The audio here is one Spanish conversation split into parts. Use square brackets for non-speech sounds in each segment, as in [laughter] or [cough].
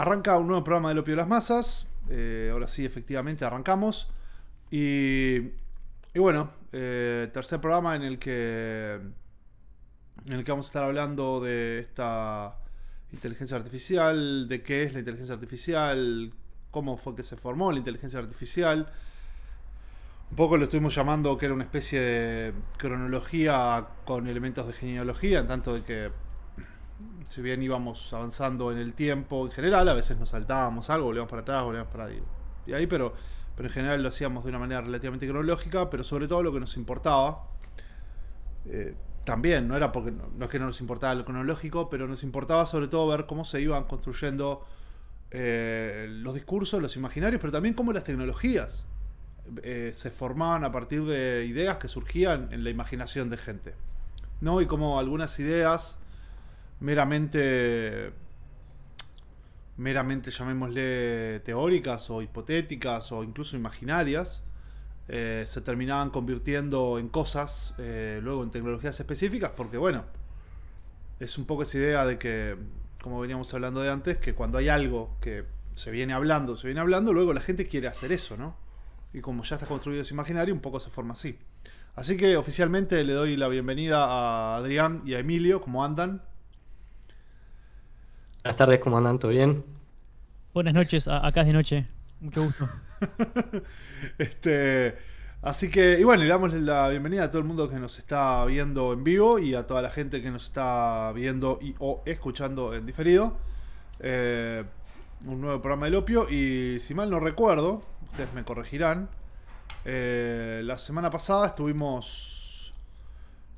Arranca un nuevo programa de opio de las masas. Eh, ahora sí, efectivamente, arrancamos. Y, bueno, eh, tercer programa en el que en el que vamos a estar hablando de esta inteligencia artificial, de qué es la inteligencia artificial, cómo fue que se formó la inteligencia artificial. Un poco lo estuvimos llamando que era una especie de cronología con elementos de genealogía, en tanto de que si bien íbamos avanzando en el tiempo en general, a veces nos saltábamos algo, volvíamos para atrás, volvíamos para ahí, y ahí, pero, pero en general lo hacíamos de una manera relativamente cronológica, pero sobre todo lo que nos importaba, eh, también, no era porque, no, es que no nos importaba lo cronológico, pero nos importaba sobre todo ver cómo se iban construyendo eh, los discursos, los imaginarios, pero también cómo las tecnologías eh, se formaban a partir de ideas que surgían en la imaginación de gente. ¿no? Y cómo algunas ideas meramente meramente llamémosle teóricas o hipotéticas o incluso imaginarias, eh, se terminaban convirtiendo en cosas, eh, luego en tecnologías específicas, porque bueno, es un poco esa idea de que, como veníamos hablando de antes, que cuando hay algo que se viene hablando, se viene hablando, luego la gente quiere hacer eso, ¿no? Y como ya está construido ese imaginario, un poco se forma así. Así que oficialmente le doy la bienvenida a Adrián y a Emilio, ¿cómo andan? Buenas tardes, comandante, bien? Buenas noches, acá es de noche. Mucho gusto. [laughs] este, así que, y bueno, le damos la bienvenida a todo el mundo que nos está viendo en vivo y a toda la gente que nos está viendo y o escuchando en diferido. Eh, un nuevo programa del opio y si mal no recuerdo, ustedes me corregirán, eh, la semana pasada estuvimos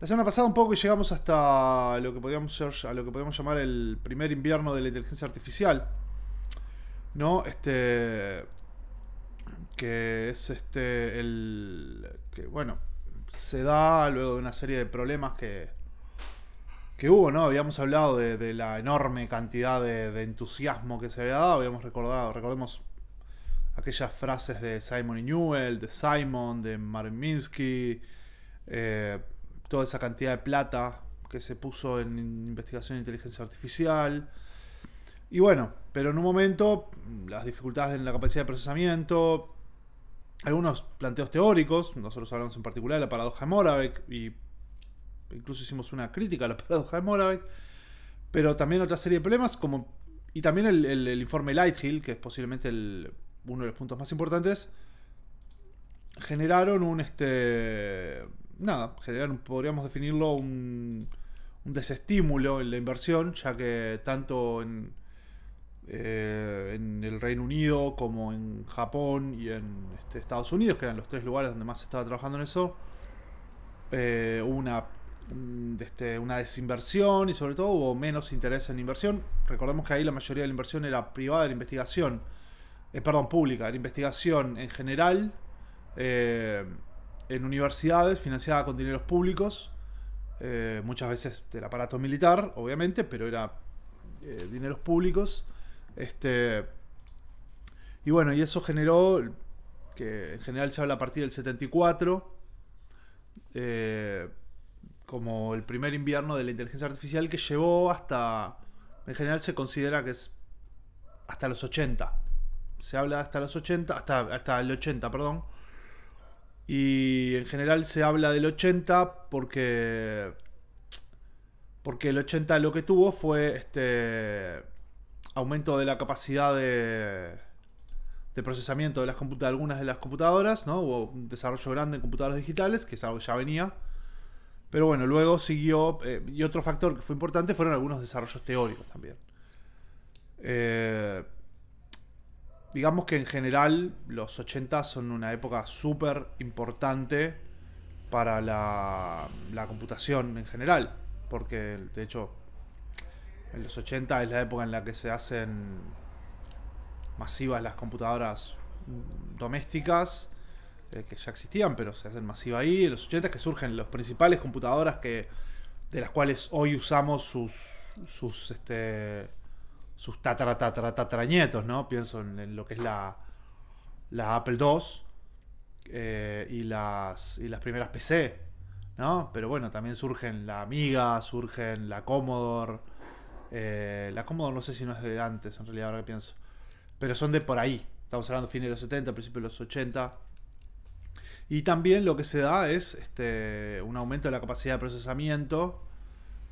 la semana pasada un poco y llegamos hasta lo que podríamos ser, a lo que llamar el primer invierno de la inteligencia artificial. ¿No? Este. Que es este. El. Que bueno. Se da luego de una serie de problemas que. Que hubo, ¿no? Habíamos hablado de, la enorme cantidad de, entusiasmo que se había dado. Habíamos recordado, recordemos aquellas frases de Simon y Newell, de Simon, de minsky Eh, toda esa cantidad de plata que se puso en investigación de inteligencia artificial. Y bueno, pero en un momento mm, las dificultades en la capacidad de procesamiento, algunos planteos teóricos, nosotros hablamos en particular de la paradoja de Moravec y incluso hicimos una crítica a la [laughs] paradoja de Moravec, pero también otra serie de problemas como y también el, informe Lighthill, que es posiblemente uno de los puntos más importantes, generaron un este nada, podríamos definirlo, un, desestímulo en la inversión, ya que tanto en, eh, en el Reino Unido como en Japón y en este, Estados Unidos, que eran los tres lugares donde más se estaba trabajando en eso, eh, hubo una, este, una desinversión y sobre todo hubo menos interés en inversión. Recordemos que ahí la mayoría de la inversión era privada, la investigación, eh, perdón, pública, La investigación en general. Eh, en universidades financiada con dineros públicos, eh, muchas veces del aparato militar, obviamente, pero era eh, dineros públicos. Este, y bueno, y eso generó, que en general se habla a partir del 74, eh, como el primer invierno de la inteligencia artificial que llevó hasta, en general se considera que es hasta los 80. Se habla hasta los 80, hasta, hasta el 80, perdón y en general se habla del 80 porque. Porque el 80 lo que tuvo fue este. Aumento de la capacidad de. de procesamiento de las computadoras algunas de las computadoras, ¿no? Hubo un desarrollo grande en computadoras digitales, que es algo que ya venía. Pero bueno, luego siguió. Eh, y otro factor que fue importante fueron algunos desarrollos teóricos también. Eh, digamos que en general los 80 son una época súper importante para la, computación en general, porque de hecho en los 80 es la época en la que se hacen masivas las computadoras domésticas, eh, que ya existían, pero se hacen masivas ahí, en los 80 es que surgen las principales computadoras que, de las cuales hoy usamos sus, sus este, sus tatara, tatara, tatarañetos, ¿no? Pienso en, lo que es la, Apple II eh, y, las, y las primeras PC, ¿no? Pero bueno, también surgen la Amiga, surgen la Commodore. Eh, la Commodore no sé si no es de antes, en realidad, ahora que pienso. Pero son de por ahí. Estamos hablando de fines de los 70, principios de los 80. Y también lo que se da es este, un aumento de la capacidad de procesamiento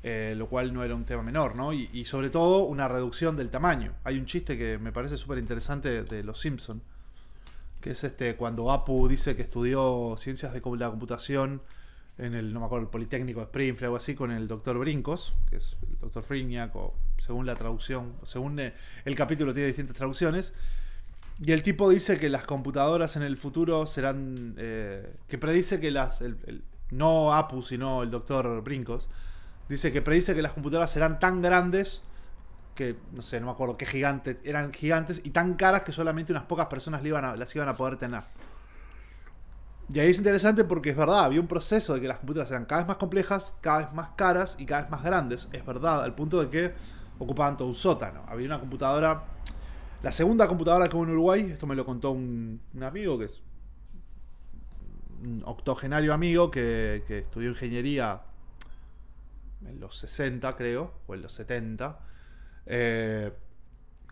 eh, lo cual no era un tema menor, ¿no? Y, sobre todo una reducción del tamaño. Hay un chiste que me parece súper interesante de Los Simpson, que es este cuando Apu dice que estudió ciencias de la computación en el, no me acuerdo, el Politécnico de Springfield, algo así, con el doctor Brincos, que es el doctor Frignac, según la traducción, según eh, el capítulo tiene distintas traducciones. Y el tipo dice que las computadoras en el futuro serán. Eh, que predice que las. no Apu, sino el doctor Brincos Dice que predice que las computadoras eran tan grandes que, no sé, no me acuerdo qué gigantes, eran gigantes y tan caras que solamente unas pocas personas las iban a poder tener. Y ahí es interesante porque es verdad, había un proceso de que las computadoras eran cada vez más complejas, cada vez más caras y cada vez más grandes, es verdad, al punto de que ocupaban todo un sótano. Había una computadora, la segunda computadora que hubo en Uruguay, esto me lo contó un, amigo que es un octogenario amigo que, que estudió ingeniería en los 60 creo, o en los 70, eh,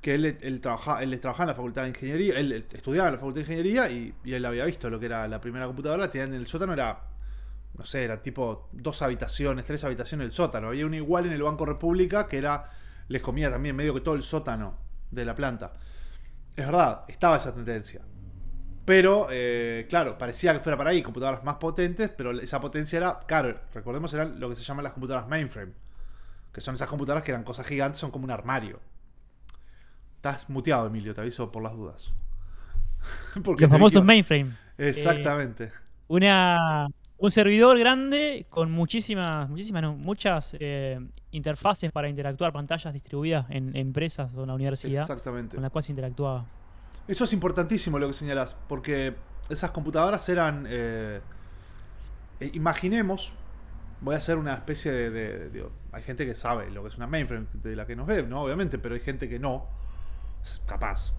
que él, él trabajaba en la Facultad de Ingeniería, él, estudiaba en la Facultad de Ingeniería y, él había visto lo que era la primera computadora, la tenían en el sótano, era, no sé, era tipo dos habitaciones, tres habitaciones el sótano, había una igual en el Banco República que era, les comía también medio que todo el sótano de la planta. Es verdad, estaba esa tendencia. Pero, eh, claro, parecía que fuera para ahí, computadoras más potentes, pero esa potencia era, claro, recordemos, eran lo que se llaman las computadoras mainframe, que son esas computadoras que eran cosas gigantes, son como un armario. Estás muteado, Emilio, te aviso por las dudas. [laughs] Los famosos mainframe. Eh, Exactamente. una, un servidor grande con muchísimas, muchísimas, muchas eh, interfaces para interactuar, pantallas distribuidas en, empresas o en la universidad. Exactamente. Con las cuales interactuaba. Eso es importantísimo lo que señalás, porque esas computadoras eran... Eh, eh, imaginemos, voy a hacer una especie de, Hay gente que sabe lo que es una mainframe, de la que nos ve, ¿no? Obviamente, pero hay gente que no. es Capaz.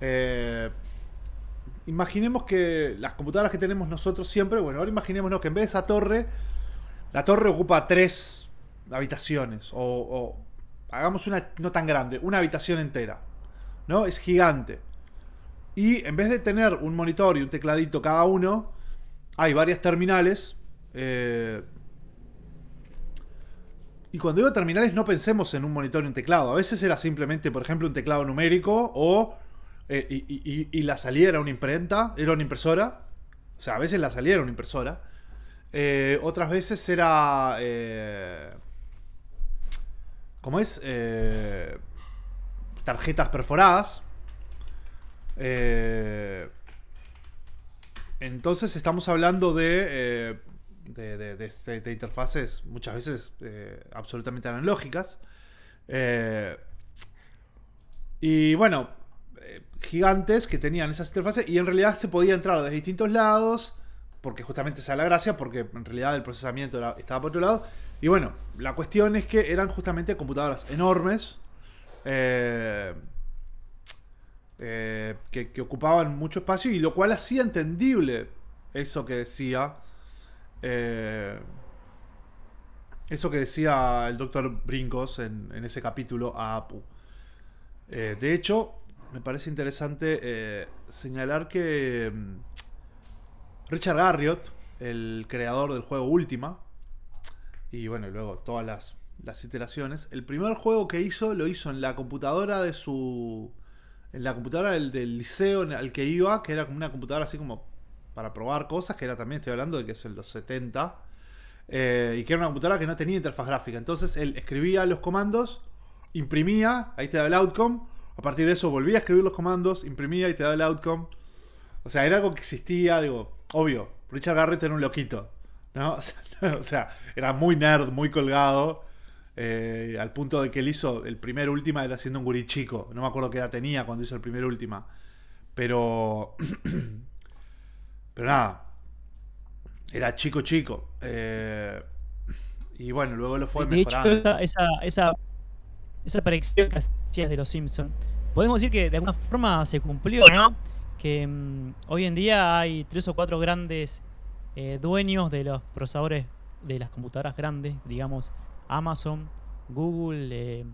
Eh, imaginemos que las computadoras que tenemos nosotros siempre, bueno, ahora imaginémonos que en vez de esa torre, la torre ocupa tres habitaciones, o hagamos una no tan grande, una habitación entera, ¿no? Es gigante. Y en vez de tener un monitor y un tecladito cada uno, hay varias terminales. Eh, y cuando digo terminales no pensemos en un monitor y un teclado. A veces era simplemente, por ejemplo, un teclado numérico o... Eh, y, la salida era una imprenta, era una impresora. O sea, a veces la salida era una impresora. Eh, otras veces era... ¿Cómo es? tarjetas perforadas. Eh, entonces estamos hablando de, eh, este, de, interfaces muchas veces eh, absolutamente analógicas. y bueno, gigantes que tenían esas interfaces y en realidad se podía entrar desde distintos lados, porque justamente esa da la gracia, porque en realidad el procesamiento estaba por otro lado. Y bueno, la cuestión es que eran justamente computadoras enormes. Eh, eh, que, ocupaban mucho espacio y lo cual hacía entendible eso que decía. Eh, eso que decía el doctor Brincos en, ese capítulo a Apu. Eh, de hecho, me parece interesante señalar que mm, Richard Garriott, el creador del juego Ultima y bueno, luego todas las iteraciones, el primer juego que hizo lo hizo en la computadora de su en la computadora del, liceo al que iba, que era como una computadora así como para probar cosas, que era también, estoy hablando de que es en los 70, eh, y que era una computadora que no tenía interfaz gráfica. Entonces él escribía los comandos, imprimía, ahí te daba el outcome, a partir de eso volvía a escribir los comandos, imprimía y te daba el outcome. O sea, era algo que existía, digo, obvio, Richard Garrett era un loquito, ¿no? [laughs] O sea, no, o sea era muy nerd, muy colgado. Eh, al punto de que él hizo el primer último era siendo un gurí chico. No me acuerdo qué edad tenía cuando hizo el primer último Pero. [clears throat] pero nada. Era chico chico. Eh, y bueno, luego lo fue mejorando. esa, esa, esa predicción que hacías de los Simpsons. Podemos decir que de alguna forma se cumplió, ¿no? Que mm, hoy en día hay tres o cuatro grandes eh, dueños de los procesadores de las computadoras grandes, digamos, Amazon, Google, eh,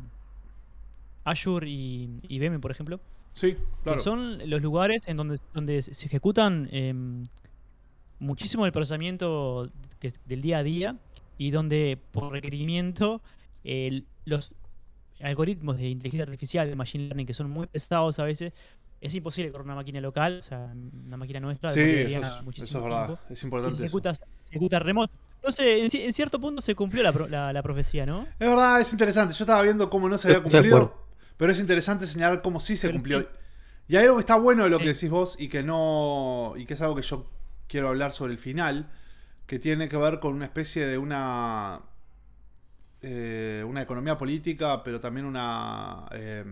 Azure y IBM, por ejemplo. Sí, claro. Que son los lugares en donde, se ejecutan em, muchísimo el procesamiento del día a día y donde por requerimiento los algoritmos de inteligencia artificial, de machine learning, que son muy pesados a veces, es imposible con una máquina local, o sea, una máquina nuestra. Sí, eso es, Es importante. Se remoto. Entonces, en, en, cierto punto se cumplió la, profecía, ¿no? Es verdad, es interesante. Yo estaba viendo cómo no se había cumplido, pero es interesante señalar cómo sí se cumplió. Y hay algo que está bueno de lo que decís vos y que no. y que es algo que yo quiero hablar sobre el final, que tiene que ver con una especie de una. Eh, una economía política, pero también una eh,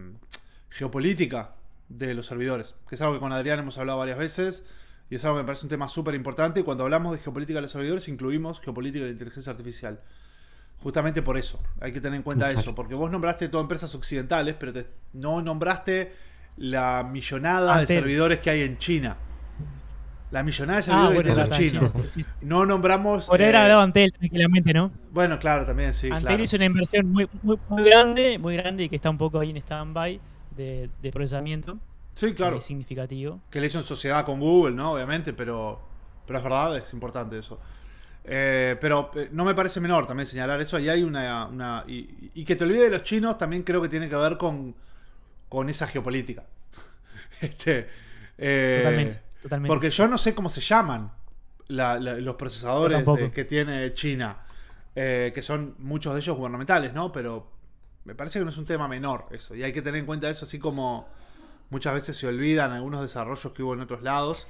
geopolítica de los servidores, que es algo que con Adrián hemos hablado varias veces y es algo que me parece un tema súper importante. Y cuando hablamos de geopolítica de los servidores, incluimos geopolítica de inteligencia artificial. Justamente por eso. Hay que tener en cuenta eso. Porque vos nombraste todas empresas occidentales, pero no nombraste la millonada de servidores que hay en China. La millonada de ah, servidores de los chinos. No nombramos. Por eh, Antel ¿no? Bueno, claro, también, sí. Antel una inversión muy, muy, grande, muy grande y que está un poco ahí en stand-by de, de procesamiento sí, eh, claro. Que le hizo en sociedad con Google, ¿no? Obviamente, pero, pero es verdad, es importante eso. Eh, pero eh, no me parece menor también señalar eso. Y hay una. y, que te olvides de los chinos también creo que tiene que ver con, esa geopolítica. [laughs] este, totalmente, Porque yo no sé cómo se llaman los procesadores que tiene China. que son muchos de ellos gubernamentales, ¿no? Pero me parece que no es un tema menor eso. Y hay que tener en cuenta eso así como Muchas veces se olvidan algunos desarrollos que hubo en otros lados.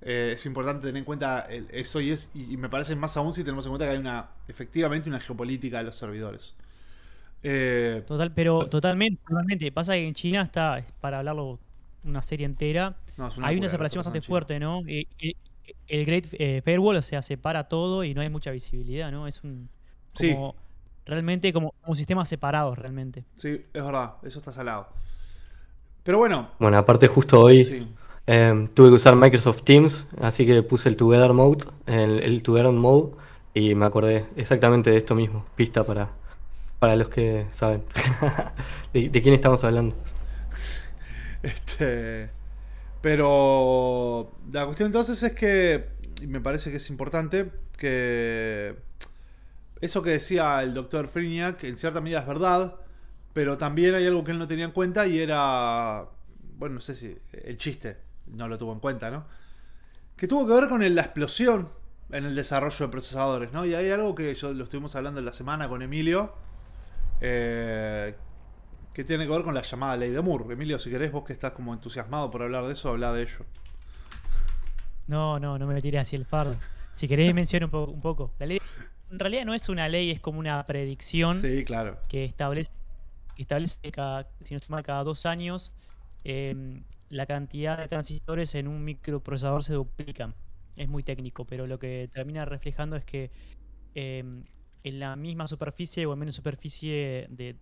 Eh, es importante tener en cuenta eso y, me parece más aún si tenemos en cuenta que hay una efectivamente una geopolítica de los servidores. Eh, Total, pero totalmente, totalmente. Pasa que en China está, para hablarlo una serie entera, hay una separación bastante fuerte, ¿no? Eh, eh, el, Great Firewall, o separa todo y no hay mucha visibilidad, ¿no? Es un... Como, Realmente como, un sistema separado realmente. Sí, es verdad, eso está salado. Pero bueno. Bueno, aparte justo hoy em, tuve que usar Microsoft Teams, así que puse el Together Mode, el, Together Mode, y me acordé exactamente de esto mismo. Pista para, para los que saben [laughs] de, quién estamos hablando. [laughs] Este, pero la cuestión entonces es que, y me parece que es importante, que eso que decía el doctor Que en cierta medida es verdad, pero también hay algo que él no tenía en cuenta y era, bueno, no sé si el chiste no lo tuvo en cuenta, ¿no? Que tuvo que ver con la explosión en el desarrollo de procesadores, ¿no? Y hay algo que yo lo estuvimos hablando en la semana con Emilio, eh, que tiene que ver con la llamada ley de Moore. Emilio, si querés, vos que estás como entusiasmado por hablar de eso, habla de ello. No, no, no me tiré así el fardo. Si querés, [laughs] menciono un, poco. La ley en realidad no es una ley, es como una predicción sí, claro. que establece establece cada, si cada dos años em, la cantidad de transistores en un microprocesador se duplica Es muy técnico, pero lo que termina reflejando es que em, en la misma superficie o en menos superficie de,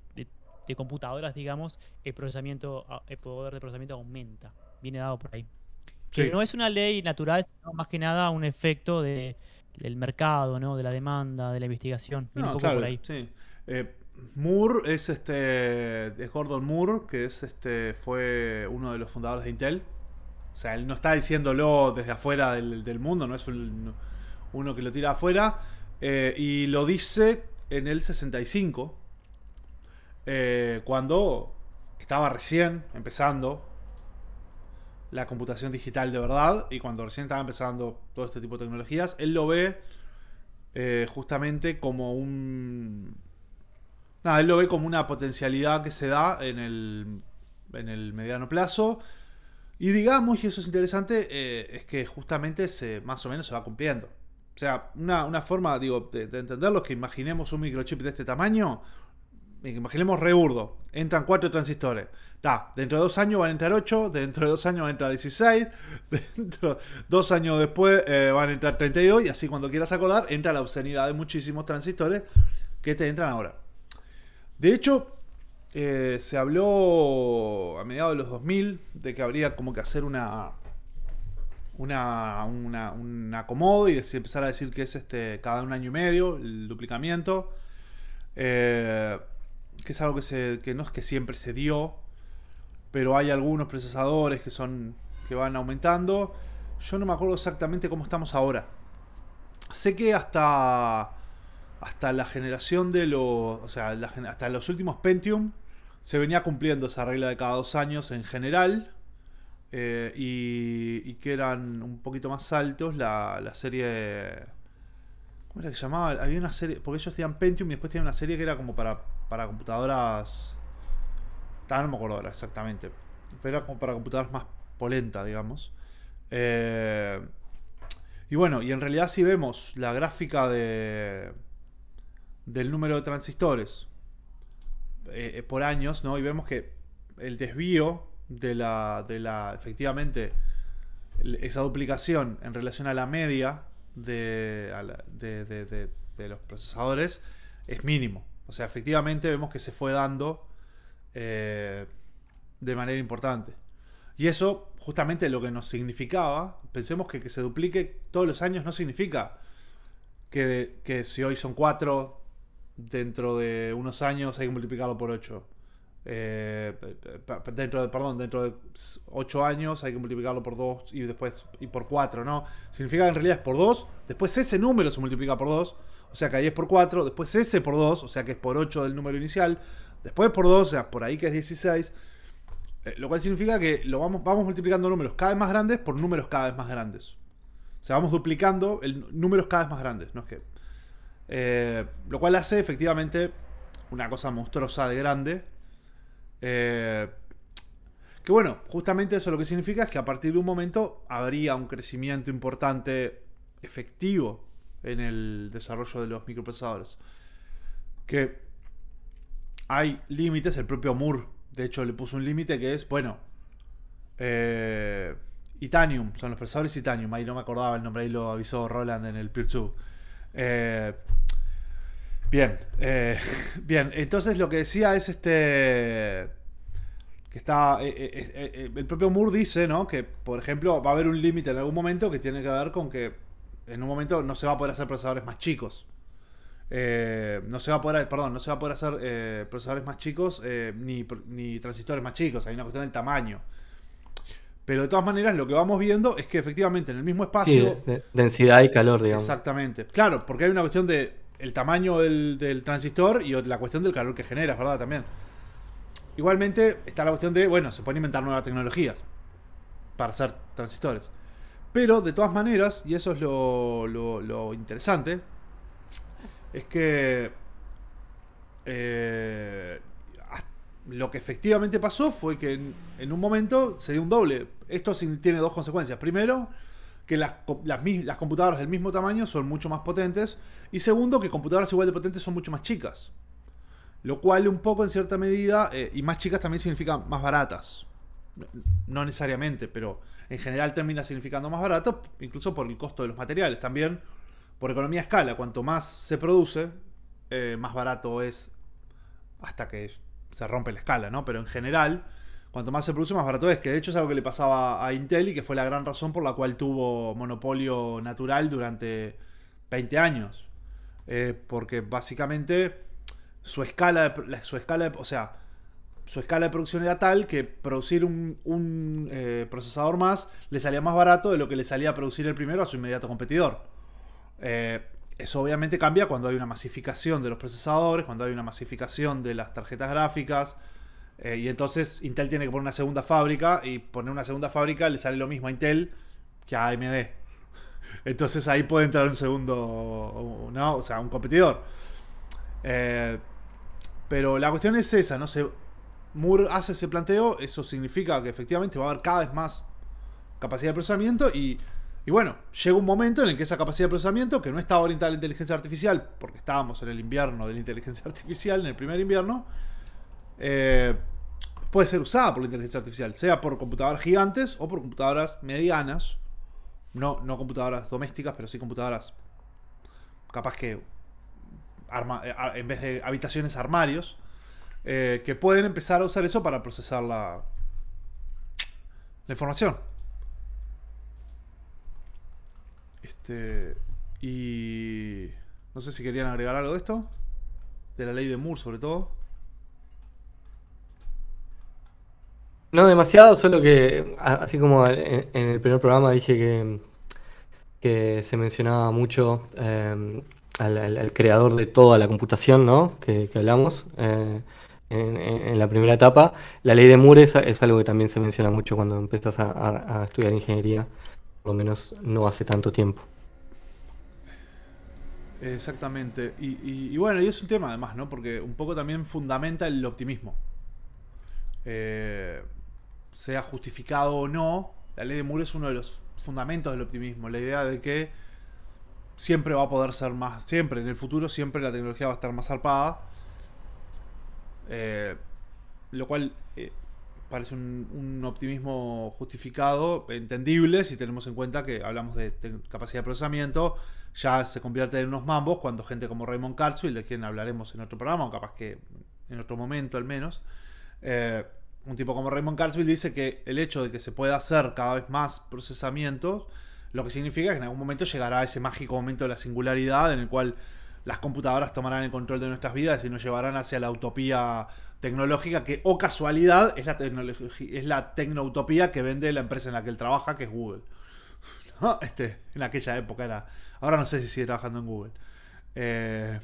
computadoras, digamos, el procesamiento, el poder de procesamiento aumenta. Viene dado por ahí. Que no es una ley natural, sino más que nada un efecto de, del mercado, ¿no? De la demanda, de la investigación. un poco por ahí. Sí. Eh, Moore es este. Es Gordon Moore, que es este. fue uno de los fundadores de Intel. O sea, él no está diciéndolo desde afuera del, mundo, no es uno que lo tira afuera. Eh, y lo dice en el 65. Eh, cuando estaba recién empezando la computación digital de verdad. Y cuando recién estaba empezando todo este tipo de tecnologías. Él lo ve eh, justamente como un nada, él lo ve como una potencialidad que se da en el, en el mediano plazo. Y digamos, y eso es interesante, eh, es que justamente se, más o menos se va cumpliendo. O sea, una, forma, digo, de, entenderlo es que imaginemos un microchip de este tamaño, imaginemos reburdo, entran cuatro transistores. está dentro de dos años van a entrar ocho, dentro de dos años van a entrar 16, [laughs] dentro de dos años después eh, van a entrar 32 y así cuando quieras acordar entra la obscenidad de muchísimos transistores que te entran ahora. De hecho, eh, se habló a mediados de los 2000 de que habría como que hacer una una, una, un acomodo y empezar a decir que es este cada un año y medio el duplicamiento. Eh, que es algo que, se, que no es que siempre se dio, pero hay algunos procesadores que son que van aumentando. Yo no me acuerdo exactamente cómo estamos ahora. Sé que hasta hasta la generación de los. O sea, hasta los últimos Pentium se venía cumpliendo esa regla de cada dos años en general. Eh, y, y, que eran un poquito más altos la, serie. ¿Cómo era que se llamaba? Había una serie. Porque ellos tenían Pentium y después tenían una serie que era como para, para computadoras. No me acuerdo exactamente. Pero era como para computadoras más polenta, digamos. Eh, y bueno, y en realidad si vemos la gráfica de del número de transistores eh, eh, por años, ¿no? Y vemos que el desvío de la, de la, efectivamente, esa duplicación en relación a la media de, de, de, los procesadores es mínimo. O sea, efectivamente vemos que se fue dando eh, de manera importante. Y eso justamente lo que nos significaba, pensemos que que se duplique todos los años no significa que, que si hoy son cuatro dentro de unos años hay que multiplicarlo por 8. Eh, dentro de, perdón, dentro de 8 años hay que multiplicarlo por 2 y después y por 4, ¿no? Significa que en realidad es por 2, después ese número se multiplica por 2, o sea que ahí es por 4, después ese por 2, o sea que es por 8 del número inicial, después por 2, o sea, por ahí que es 16, eh, lo cual significa que lo vamos, vamos multiplicando números cada vez más grandes por números cada vez más grandes. O sea, vamos duplicando el, números cada vez más grandes, no es que eh, lo cual hace efectivamente una cosa monstruosa de grande. Eh, que bueno, justamente eso lo que significa es que a partir de un momento habría un crecimiento importante efectivo en el desarrollo de los micropresadores Que hay límites, el propio Moore de hecho le puso un límite que es, bueno, eh, Itanium, son los procesadores Itanium, ahí no me acordaba el nombre, ahí lo avisó Roland en el Peer eh, Bien, eh, [laughs] bien, entonces lo que decía es este que está eh, eh, el propio Moore dice, ¿no? Que por ejemplo va a haber un límite en algún momento que tiene que ver con que en un momento no se va a poder hacer procesadores más chicos. no se va a poder, perdón, no se va a poder hacer procesadores más chicos ni, ni transistores más chicos. Hay una cuestión del tamaño. Pero de todas maneras, lo que vamos viendo es que efectivamente en el mismo espacio. Sí, densidad y calor, digamos. Exactamente. Claro, porque hay una cuestión de el tamaño del, transistor y la cuestión del calor que genera, ¿verdad? También. Igualmente está la cuestión de, bueno, se pueden inventar nuevas tecnologías para hacer transistores. Pero de todas maneras, y eso es lo, lo, interesante, es que eh, lo que efectivamente pasó fue que en, un momento se dio un doble. Esto tiene dos consecuencias. Primero, que las, las, computadoras del mismo tamaño son mucho más potentes. Y segundo, que computadoras igual de potentes son mucho más chicas. Lo cual un poco en cierta medida, eh, y más chicas también significa más baratas. No necesariamente, pero en general termina significando más barato, incluso por el costo de los materiales. También por economía de escala, cuanto más se produce, eh, más barato es hasta que se rompe la escala, ¿no? Pero en general, cuanto más se produce, más barato es. Que de hecho es algo que le pasaba a Intel y que fue la gran razón por la cual tuvo monopolio natural durante 20 años. Eh, porque básicamente su escala, de, su escala o sea, su escala de producción era tal que producir un, eh, procesador más le salía más barato de lo que le salía a producir el primero a su inmediato competidor. Eh, eso obviamente cambia cuando hay una masificación de los procesadores, cuando hay una masificación de las tarjetas gráficas, eh, y entonces Intel tiene que poner una segunda fábrica y poner una segunda fábrica le sale lo mismo a Intel que a AMD. [laughs] Entonces ahí puede entrar un segundo, ¿no? O sea, un competidor. Eh, pero la cuestión es esa, ¿no? Se, Moore hace ese planteo, eso significa que efectivamente va a haber cada vez más capacidad de procesamiento y, y bueno, llega un momento en el que esa capacidad de procesamiento, que no está orientada a la inteligencia artificial, porque estábamos en el invierno de la inteligencia [laughs] artificial, en el primer invierno, eh, puede ser usada por la inteligencia artificial, sea por computadoras gigantes o por computadoras medianas. No, no computadoras domésticas, pero sí computadoras capaz que eh, en vez de habitaciones, armarios, eh, que pueden empezar a usar eso para procesar la, la información. Este, y no sé si querían agregar algo de esto, de la ley de Moore sobre todo. No demasiado, solo que así como en, el primer programa dije que, que se mencionaba mucho em, al, creador de toda la computación, ¿no? Que, hablamos eh, en, la primera etapa. La ley de Moore es, algo que también se menciona mucho cuando empiezas a, estudiar ingeniería, por lo menos no hace tanto tiempo. Exactamente. Y, bueno, y es un tema además, ¿no? Porque un poco también fundamenta el optimismo. Eh, sea justificado o no, la ley de Moore es uno de los fundamentos del optimismo, la idea de que siempre va a poder ser más, siempre, en el futuro siempre la tecnología va a estar más zarpada, eh, lo cual eh, parece un, optimismo justificado, entendible, si tenemos en cuenta que hablamos de capacidad de procesamiento, ya se convierte en unos mambos cuando gente como Raymond y de quien hablaremos en otro programa, o capaz que en otro momento al menos, eh, un tipo como Raymond Carsville dice que el hecho de que se pueda hacer cada vez más procesamientos, lo que significa que en algún momento llegará ese mágico momento de la singularidad en el cual las computadoras tomarán el control de nuestras vidas y nos llevarán hacia la utopía tecnológica que, o oh casualidad, es la, es la tecnoutopía que vende la empresa en la que él trabaja, que es Google. [laughs] Este, en aquella época era... Ahora no sé si sigue trabajando en Google. Eh,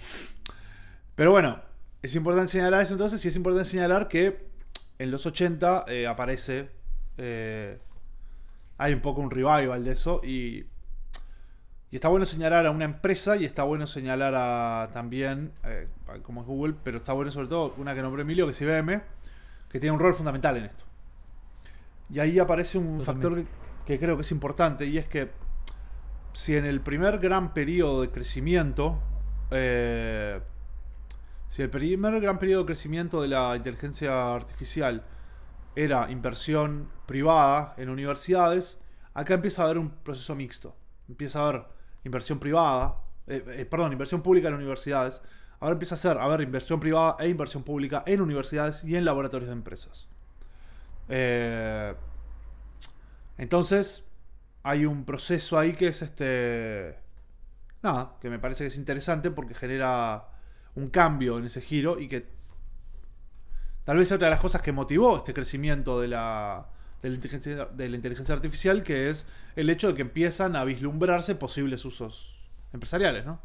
pero bueno, es importante señalar eso entonces y es importante señalar que en los 80 eh, aparece. Eh, hay un poco un revival de eso y. Y está bueno señalar a una empresa y está bueno señalar a también, eh, como es Google, pero está bueno sobre todo una que nombró Emilio, que es IBM, que tiene un rol fundamental en esto. Y ahí aparece un factor que, creo que es importante y es que si en el primer gran periodo de crecimiento si el primer gran periodo de crecimiento de la inteligencia artificial era inversión privada en universidades, acá empieza a haber un proceso mixto. Empieza a haber inversión privada, eh, eh, perdón, inversión pública en universidades. Ahora empieza a ser, a ver, inversión privada e inversión pública en universidades y en laboratorios de empresas. Eh, entonces, hay un proceso ahí que es este... Nada, que me parece que es interesante porque genera un cambio en ese giro y que tal vez sea otra de las cosas que motivó este crecimiento de la, de la, inteligencia, artificial, que es el hecho de que empiezan a vislumbrarse posibles usos empresariales, ¿no?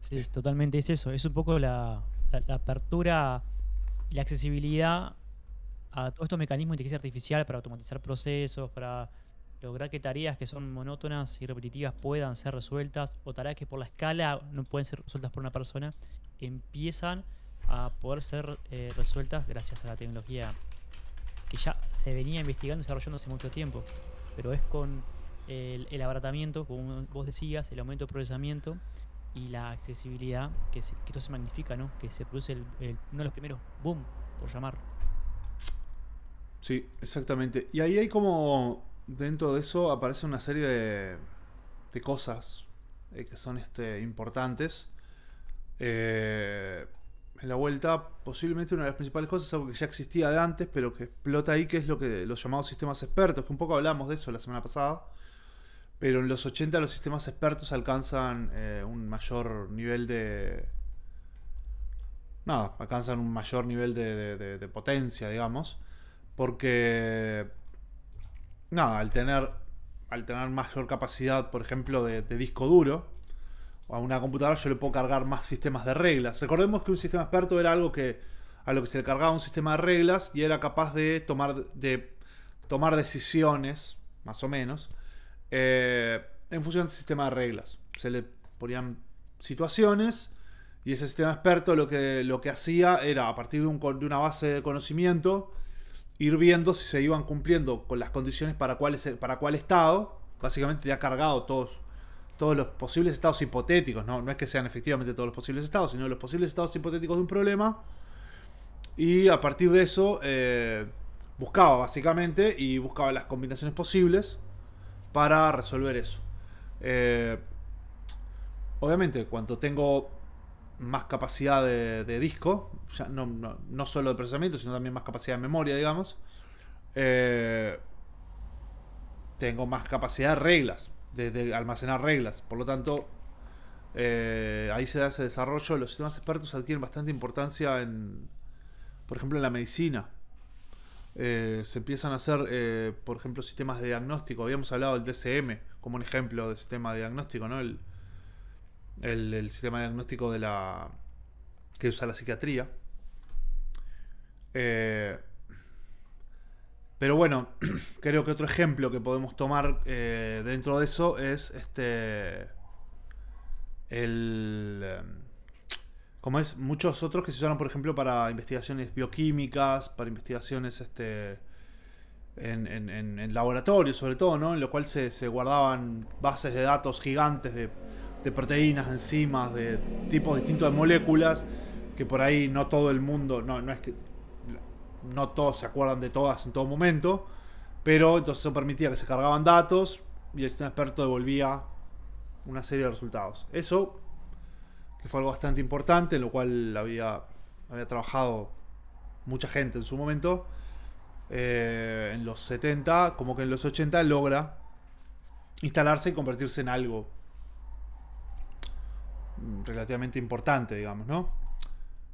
Sí, totalmente es eso. Es un poco la apertura y la accesibilidad a todos estos mecanismos de inteligencia artificial para automatizar procesos, para lograr que tareas que son monótonas y repetitivas puedan ser resueltas, o tareas que por la escala no pueden ser resueltas por una persona, empiezan a poder ser eh, resueltas gracias a la tecnología que ya se venía investigando y desarrollando hace mucho tiempo. Pero es con el, abaratamiento, como vos decías, el aumento de procesamiento y la accesibilidad, que, esto se magnifica, ¿no? que se produce uno de los primeros boom, por llamar. Sí, exactamente. Y ahí hay como dentro de eso aparece una serie de, de cosas eh, que son este, importantes. Eh, en la vuelta, posiblemente una de las principales cosas es algo que ya existía de antes, pero que explota ahí, que es lo que los llamados sistemas expertos, que un poco hablamos de eso la semana pasada. Pero en los 80 los sistemas expertos alcanzan eh, un mayor nivel de. Nada, alcanzan un mayor nivel de, de potencia, digamos. Porque nada, al tener, al tener mayor capacidad, por ejemplo, de, disco duro, a una computadora yo le puedo cargar más sistemas de reglas. Recordemos que un sistema experto era algo que a lo que se le cargaba un sistema de reglas y era capaz de tomar, de, tomar decisiones, más o menos, eh, en función del sistema de reglas. Se le ponían situaciones y ese sistema experto lo que, lo que hacía era, a partir de, un, de una base de conocimiento, ir viendo si se iban cumpliendo con las condiciones para cuál, para cuál estado. Básicamente ya cargado todos, todos los posibles estados hipotéticos, ¿no? no es que sean efectivamente todos los posibles estados, sino los posibles estados hipotéticos de un problema. Y a partir de eso eh, buscaba básicamente y buscaba las combinaciones posibles para resolver eso. Eh, obviamente, cuando tengo más capacidad de, disco, ya no, no, solo de procesamiento, sino también más capacidad de memoria, digamos. Eh, tengo más capacidad de reglas, de, almacenar reglas. Por lo tanto, eh, ahí se da ese desarrollo. Los sistemas expertos adquieren bastante importancia en, por ejemplo, en la medicina. Eh, se empiezan a hacer, por ejemplo, sistemas de diagnóstico. Habíamos hablado del DCM como un ejemplo de sistema de diagnóstico, ¿no? el, sistema diagnóstico de la que usa la psiquiatría. Eh, pero bueno, [clears throat] creo que otro ejemplo que podemos tomar eh, dentro de eso es este. El. Como es, muchos otros que se usaron, por ejemplo, para investigaciones bioquímicas, para investigaciones este, en, en, en laboratorios, sobre todo, ¿no? En lo cual se guardaban bases de datos gigantes de de proteínas, enzimas, de tipos distintos de moléculas, que por ahí no todo el mundo, no, es que no todos se acuerdan de todas en todo momento, pero entonces eso permitía que se cargaban datos y el sistema experto devolvía una serie de resultados. Eso, que fue algo bastante importante, en lo cual había, había trabajado mucha gente en su momento, eh, en los 70, como que en los 80 logra instalarse y convertirse en algo relativamente importante, digamos, ¿no?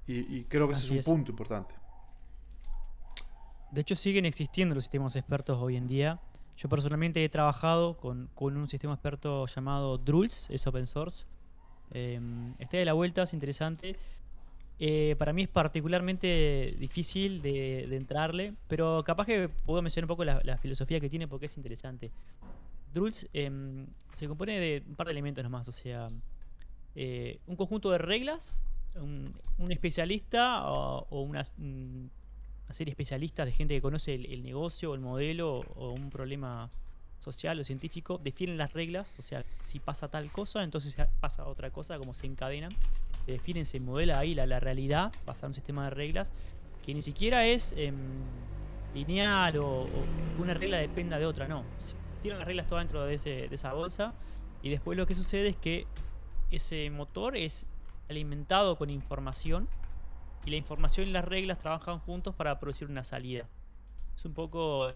Y, creo que ese es un punto importante. De hecho, siguen existiendo los sistemas expertos hoy en día. Yo personalmente he trabajado con, un sistema experto llamado Druls, es open source. Em, está de la vuelta, es interesante. Eh, para mí es particularmente difícil de, entrarle, pero capaz que puedo mencionar un poco la, filosofía que tiene porque es interesante. Druls em, se compone de un par de elementos nomás, o sea, eh, un conjunto de reglas, un, especialista o, mm, una, serie de especialistas de gente que conoce el, negocio o el modelo o un problema social o científico, definen las reglas, o sea, si pasa tal cosa, entonces pasa otra cosa, como se encadenan, se definen, se modela ahí la, realidad, pasa un sistema de reglas, que ni siquiera es em, lineal o, que una regla dependa de otra, no. tiran las reglas todas dentro de esa bolsa y después lo que sucede es que ese motor es alimentado con información y la información y las reglas trabajan juntos para producir una salida. Es un poco...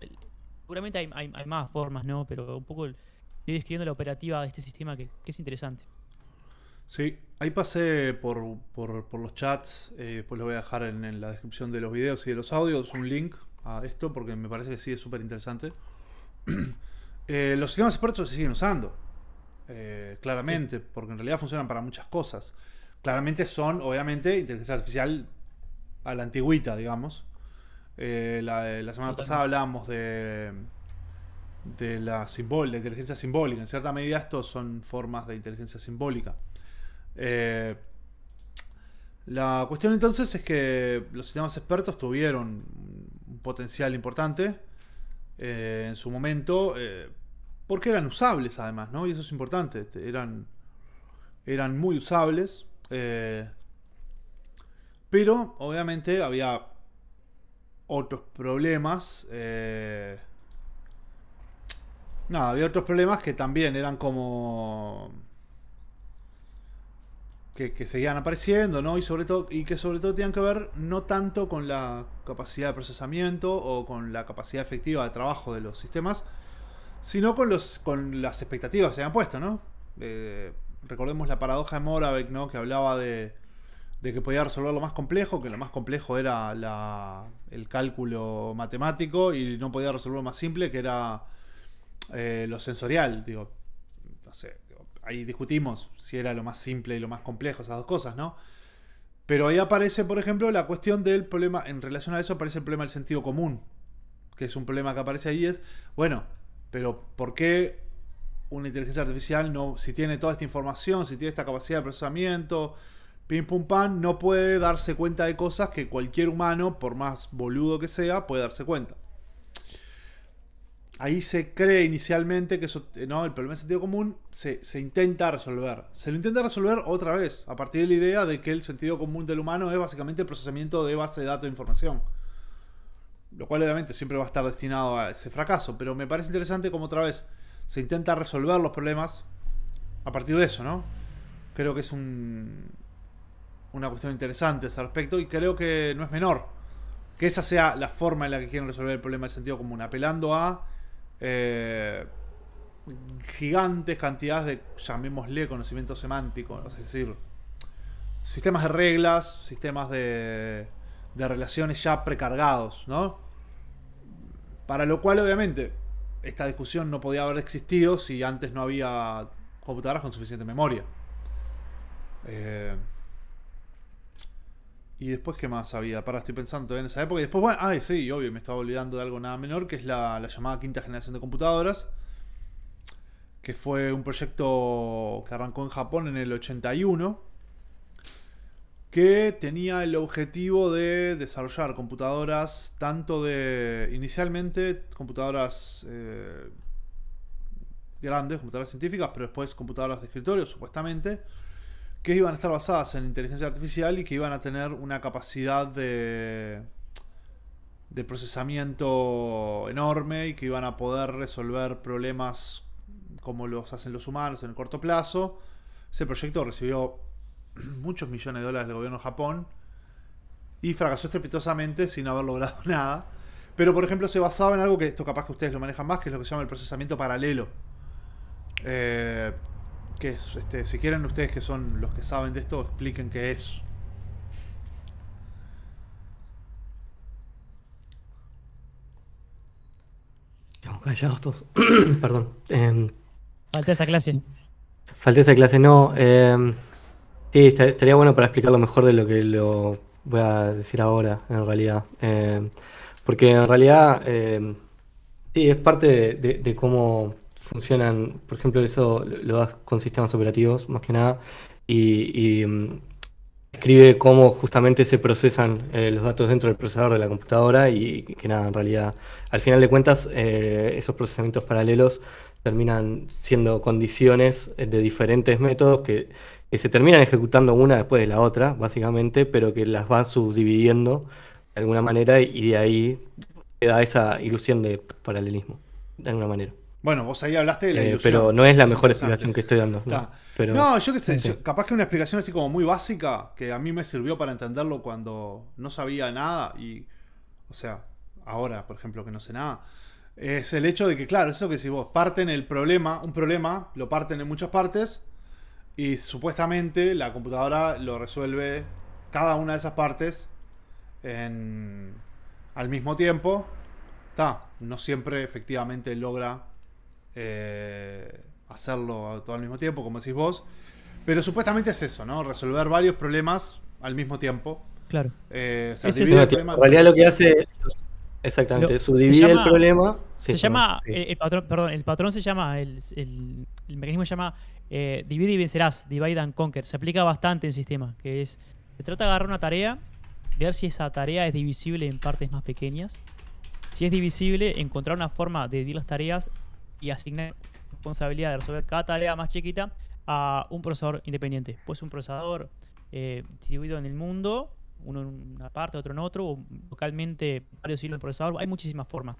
Seguramente hay, más formas, ¿no? Pero un poco estoy describiendo la operativa de este sistema que, es interesante. Sí, ahí pasé por, los chats, eh, después los voy a dejar en, la descripción de los videos y de los audios un link a esto porque me parece que sí es súper interesante. [clears throat] Eh, los sistemas expertos se siguen usando. Eh, claramente, porque en realidad funcionan para muchas cosas. Claramente son, obviamente, inteligencia artificial a la antigüita, digamos. Eh, la, semana pasada hablábamos de, la, simbol, inteligencia simbólica. En cierta medida, estos son formas de inteligencia simbólica. Eh, la cuestión entonces es que los sistemas expertos tuvieron un potencial importante en su momento, porque eran usables además, ¿no? Y eso es importante. Este, eran, eran muy usables. Eh, pero obviamente había otros problemas. Eh, había otros problemas que también eran como... Que, que, seguían apareciendo, ¿no? Y sobre todo, y que sobre todo tenían que ver no tanto con la capacidad de procesamiento o con la capacidad efectiva de trabajo de los sistemas, sino con, los, con las expectativas que se han puesto, ¿no? Eh, recordemos la paradoja de Moravec, ¿no? Que hablaba de, que podía resolver lo más complejo, que lo más complejo era la, el cálculo matemático y no podía resolver lo más simple, que era eh, lo sensorial, digo. No sé, ahí discutimos si era lo más simple y lo más complejo, esas dos cosas, ¿no? Pero ahí aparece, por ejemplo, la cuestión del problema, en relación a eso aparece el problema del sentido común, que es un problema que aparece ahí, es, bueno, pero ¿por qué una inteligencia artificial no, si tiene toda esta información, si tiene esta capacidad de procesamiento, pim pum pan, no puede darse cuenta de cosas que cualquier humano, por más boludo que sea, puede darse cuenta? Ahí se cree inicialmente que eh, el problema de sentido común se, se intenta resolver. Se lo intenta resolver otra vez, a partir de la idea de que el sentido común del humano es básicamente el procesamiento de base de datos de información lo cual obviamente siempre va a estar destinado a ese fracaso, pero me parece interesante como otra vez se intenta resolver los problemas a partir de eso, ¿no? Creo que es un, una cuestión interesante ese respecto y creo que no es menor que esa sea la forma en la que quieren resolver el problema del sentido común, apelando a eh, gigantes cantidades de, llamémosle, conocimiento semántico, es decir, sistemas de reglas, sistemas de de relaciones ya precargados, ¿no? Para lo cual, obviamente, esta discusión no podía haber existido si antes no había computadoras con suficiente memoria. Eh, y después, ¿qué más había? Para, estoy pensando en esa época. Y después, bueno, ay, sí, obvio, me estaba olvidando de algo nada menor, que es la, la llamada quinta generación de computadoras, que fue un proyecto que arrancó en Japón en el 81 que tenía el objetivo de desarrollar computadoras tanto de inicialmente computadoras eh, grandes, computadoras científicas, pero después computadoras de escritorio, supuestamente, que iban a estar basadas en inteligencia artificial y que iban a tener una capacidad de, de procesamiento enorme y que iban a poder resolver problemas como los hacen los humanos en el corto plazo. Ese proyecto recibió [clears throat] muchos millones de dólares del gobierno de Japón y fracasó estrepitosamente sin haber logrado [laughs] nada. Pero, por ejemplo, se basaba en algo que esto capaz que ustedes lo manejan más, que es lo que se llama el procesamiento paralelo. Eh, que este, si quieren ustedes que son los que saben de esto, expliquen qué es. Estamos callados todos. [clears throat] Perdón. Em, Falta esa clase. Falta esa clase, no. Eh, Sí, estaría bueno para explicarlo mejor de lo que lo voy a decir ahora, en realidad. Eh, porque en realidad, eh, sí, es parte de, cómo funcionan, por ejemplo, eso lo das con sistemas operativos, más que nada, y, y mm, escribe cómo justamente se procesan eh, los datos dentro del procesador de la computadora y que nada, en realidad, al final de cuentas, esos procesamientos paralelos terminan siendo condiciones eh, de diferentes métodos que, se terminan ejecutando una después de la otra, básicamente, pero que las va subdividiendo de alguna manera y de ahí queda esa ilusión de paralelismo, de alguna manera. Bueno, vos ahí hablaste de la eh, ilusión. pero no es la mejor explicación que estoy dando. No, yo qué sé, capaz que una explicación así como muy básica que a mí me sirvió para entenderlo cuando no sabía nada y, o sea, ahora, por ejemplo, que no sé nada es el hecho de que, claro, eso que si vos parten el problema, un problema, lo parten en muchas partes y supuestamente la computadora lo resuelve cada una de esas partes en, al mismo tiempo. Está, no siempre efectivamente logra eh, hacerlo todo al mismo tiempo, como decís vos. Pero supuestamente es eso, ¿no? Resolver varios problemas al mismo tiempo. Claro. Eh, lo que hace, Exactamente, subdivide el problema. Se llama, eh, El, patrón, perdón, el patrón se llama, el, mecanismo se llama eh, divide y vencerás, divide and conquer. Se aplica bastante en sistema, que es, se trata de agarrar una tarea, ver si esa tarea es divisible en partes más pequeñas. Si es divisible, encontrar una forma de dividir las tareas y asignar responsabilidad de resolver cada tarea más chiquita a un procesador independiente. Pues un procesador eh, distribuido en el mundo uno en una parte, otro en otro, o localmente varios hilos del procesador, hay muchísimas formas.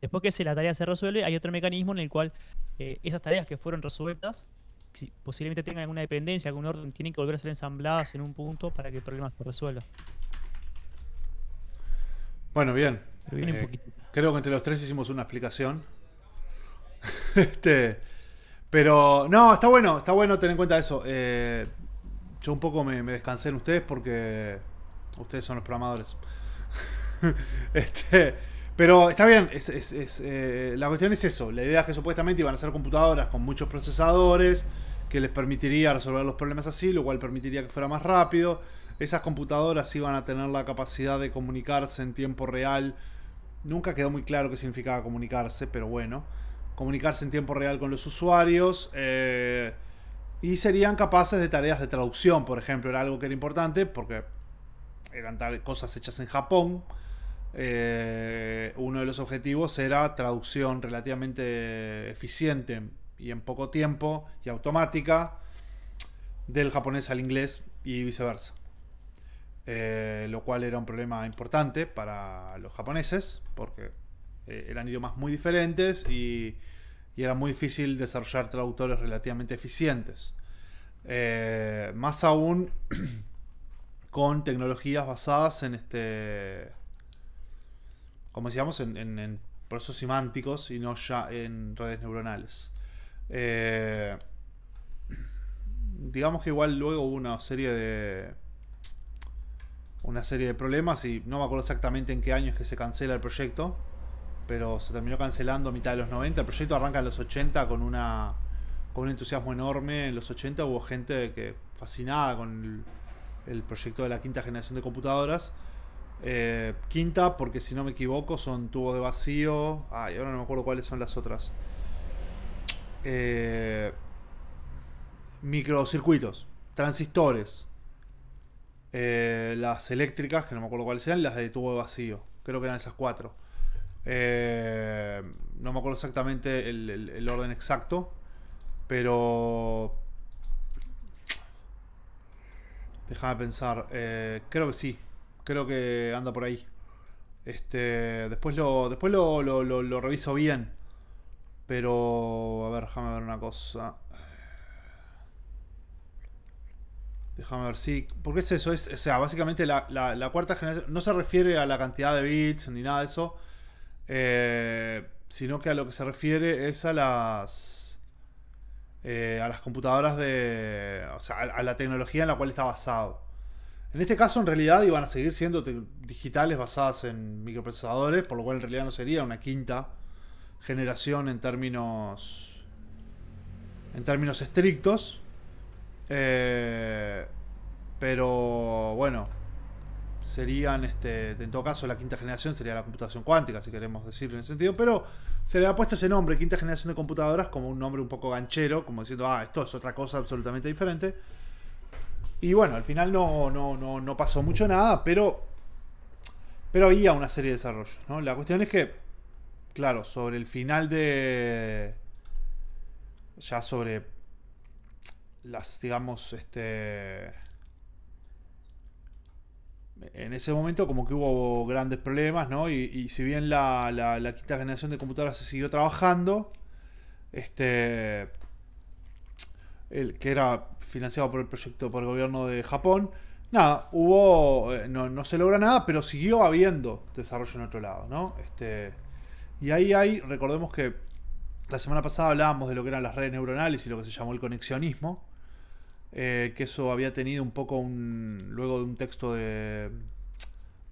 Después que la tarea se resuelve, hay otro mecanismo en el cual eh, esas tareas que fueron resueltas, posiblemente tengan alguna dependencia, algún orden, tienen que volver a ser ensambladas en un punto para que el problema se resuelva. Bueno, bien. Eh, creo que entre los tres hicimos una explicación. [laughs] este, pero no, está bueno, está bueno tener en cuenta eso. Eh, yo un poco me descansé en ustedes porque Ustedes son los programadores. [laughs] este, pero está bien, eh, la cuestión es eso. La idea es que supuestamente iban a ser computadoras con muchos procesadores, que les permitiría resolver los problemas así, lo cual permitiría que fuera más rápido. Esas computadoras iban a tener la capacidad de comunicarse en tiempo real. Nunca quedó muy claro qué significaba comunicarse, pero bueno. Comunicarse en tiempo real con los usuarios. Eh, y serían capaces de tareas de traducción, por ejemplo. Era algo que era importante porque eran cosas hechas en Japón. Eh, uno de los objetivos era traducción relativamente eficiente y en poco tiempo y automática del japonés al inglés y viceversa. Eh, lo cual era un problema importante para los japoneses porque eh, eran idiomas muy diferentes y, y, era muy difícil desarrollar traductores relativamente eficientes. más aún [clears throat] con tecnologías basadas en este. Como decíamos, en, procesos semánticos y no ya en redes neuronales. Eh, digamos que igual luego hubo una serie de. Una serie de problemas y no me acuerdo exactamente en qué año es que se cancela el proyecto. Pero se terminó cancelando a mitad de los 90. El proyecto arranca en los 80 con una. con un entusiasmo enorme. En los 80 hubo gente que fascinada con el, el proyecto de la quinta generación de computadoras. Eh, quinta, porque si no me equivoco, son tubos de vacío. Ay, ahora no me acuerdo cuáles son las otras. Eh, microcircuitos, transistores. Eh, las eléctricas, que no me acuerdo cuáles sean las de tubo de vacío. Creo que eran esas cuatro. no me acuerdo exactamente el orden exacto. Pero Déjame pensar. Eh, creo que sí. Creo que anda por ahí. Este, después lo, después lo, reviso bien. Pero, a ver, déjame ver una cosa. Déjame ver, sí. Porque es eso, es, o sea, básicamente la, cuarta generación no se refiere a la cantidad de bits ni nada de eso, eh, sino que a lo que se refiere es a las eh, a las computadoras de. O sea, a, la tecnología en la cual está basado. En este caso, en realidad, iban a seguir siendo digitales basadas en microprocesadores, por lo cual en realidad no sería una quinta generación en términos. en términos estrictos. Eh, pero bueno, serían, este, en todo caso, la quinta generación sería la computación cuántica, si queremos decirlo en ese sentido, pero se le ha puesto ese nombre, quinta generación de computadoras, como un nombre un poco ganchero, como diciendo, ah, esto es otra cosa absolutamente diferente. Y bueno, al final no, no, no, no pasó mucho nada, pero, pero había una serie de desarrollos, La cuestión es que, claro, sobre el final de... Ya sobre las, digamos, este en ese momento como que hubo grandes problemas, ¿no? Y, si bien la, quinta generación de computadoras se siguió trabajando, este, el, que era financiado por el proyecto, por el gobierno de Japón, nada, hubo, eh, no, no se logra nada, pero siguió habiendo desarrollo en otro lado, ¿no? Este, y ahí hay, recordemos que la semana pasada hablábamos de lo que eran las redes neuronales y lo que se llamó el conexionismo, eh, que eso había tenido un poco luego de un texto de,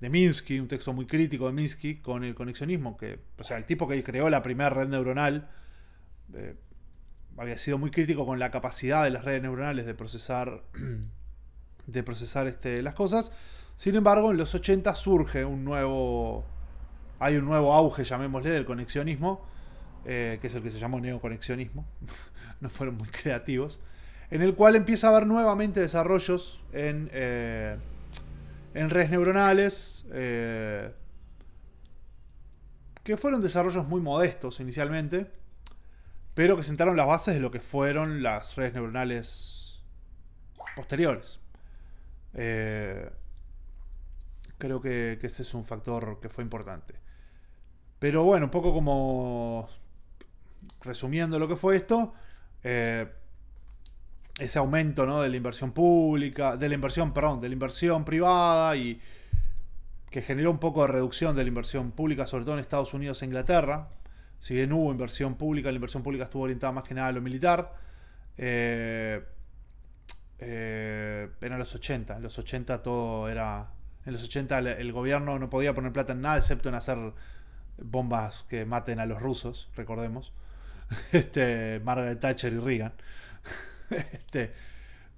Minsky, un texto muy crítico de Minsky con el conexionismo, que, o sea, el tipo que creó la primera red neuronal eh, había sido muy crítico con la capacidad de las redes neuronales de procesar, [clears throat] de procesar este, las cosas. Sin embargo, en los 80 surge un nuevo, hay un nuevo auge, llamémosle, del conexionismo, eh, que es el que se llamó neoconexionismo. [laughs] no fueron muy creativos en el cual empieza a haber nuevamente desarrollos en, eh, en redes neuronales, eh, que fueron desarrollos muy modestos inicialmente, pero que sentaron las bases de lo que fueron las redes neuronales posteriores. Eh, creo que, ese es un factor que fue importante. Pero bueno, un poco como resumiendo lo que fue esto, ese aumento de la inversión pública, de la inversión, perdón, de la inversión privada y que generó un poco de reducción de la inversión pública, sobre todo en Estados Unidos e Inglaterra. Si bien hubo inversión pública, la inversión pública estuvo orientada más que nada a lo militar. Eh, eh en los 80, en los 80 todo era... En los 80 el, el gobierno no podía poner plata en nada excepto en hacer bombas que maten a los rusos, recordemos. [laughs] Este, Margaret Thatcher y Reagan. [laughs] este,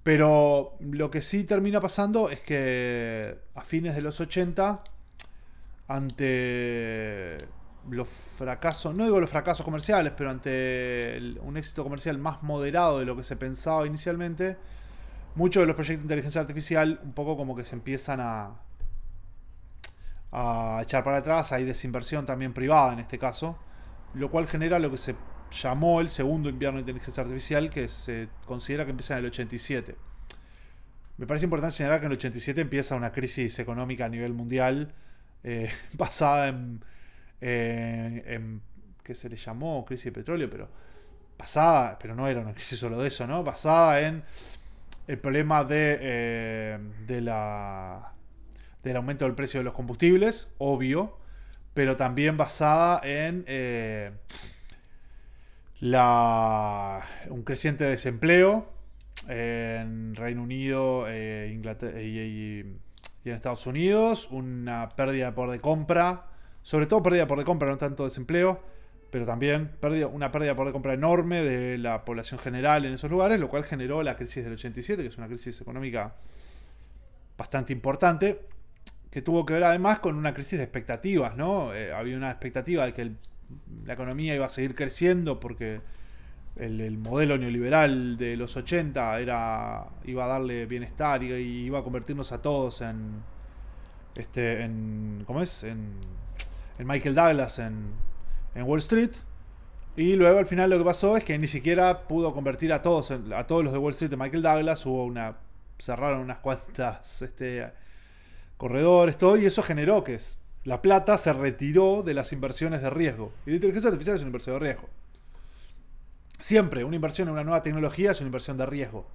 pero lo que sí termina pasando es que a fines de los 80, ante los fracasos, no digo los fracasos comerciales, pero ante un éxito comercial más moderado de lo que se pensaba inicialmente, muchos de los proyectos de inteligencia artificial un poco como que se empiezan a, a echar para atrás, hay desinversión también privada en este caso, lo cual genera lo que se llamó el segundo invierno de inteligencia artificial que se considera que empieza en el 87. Me parece importante señalar que en el 87 empieza una crisis económica a nivel mundial eh, [laughs] basada en, eh, en, ¿qué se le llamó? Crisis de petróleo, pero basada, pero no era una crisis solo de eso, ¿no? Basada en el problema de, eh, de la, del aumento del precio de los combustibles, obvio, pero también basada en la, un creciente desempleo en Reino Unido eh, Inglaterra, y, en Estados Unidos, una pérdida por de compra, sobre todo pérdida por de compra, no tanto desempleo, pero también una pérdida por de compra enorme de la población general en esos lugares, lo cual generó la crisis del 87, que es una crisis económica bastante importante, que tuvo que ver además con una crisis de expectativas, ¿no? Eh, había una expectativa de que el la economía iba a seguir creciendo porque el, modelo neoliberal de los 80 era iba a darle bienestar y, iba a convertirnos a todos en este en ¿cómo es? en, Michael Douglas en, en, Wall Street y luego al final lo que pasó es que ni siquiera pudo convertir a todos a todos los de Wall Street en Michael Douglas hubo una cerraron unas cuantas este corredores todo y eso generó que la plata se retiró de las inversiones de riesgo. Y la inteligencia artificial es una inversión de riesgo. Siempre, una inversión en una nueva tecnología es una inversión de riesgo.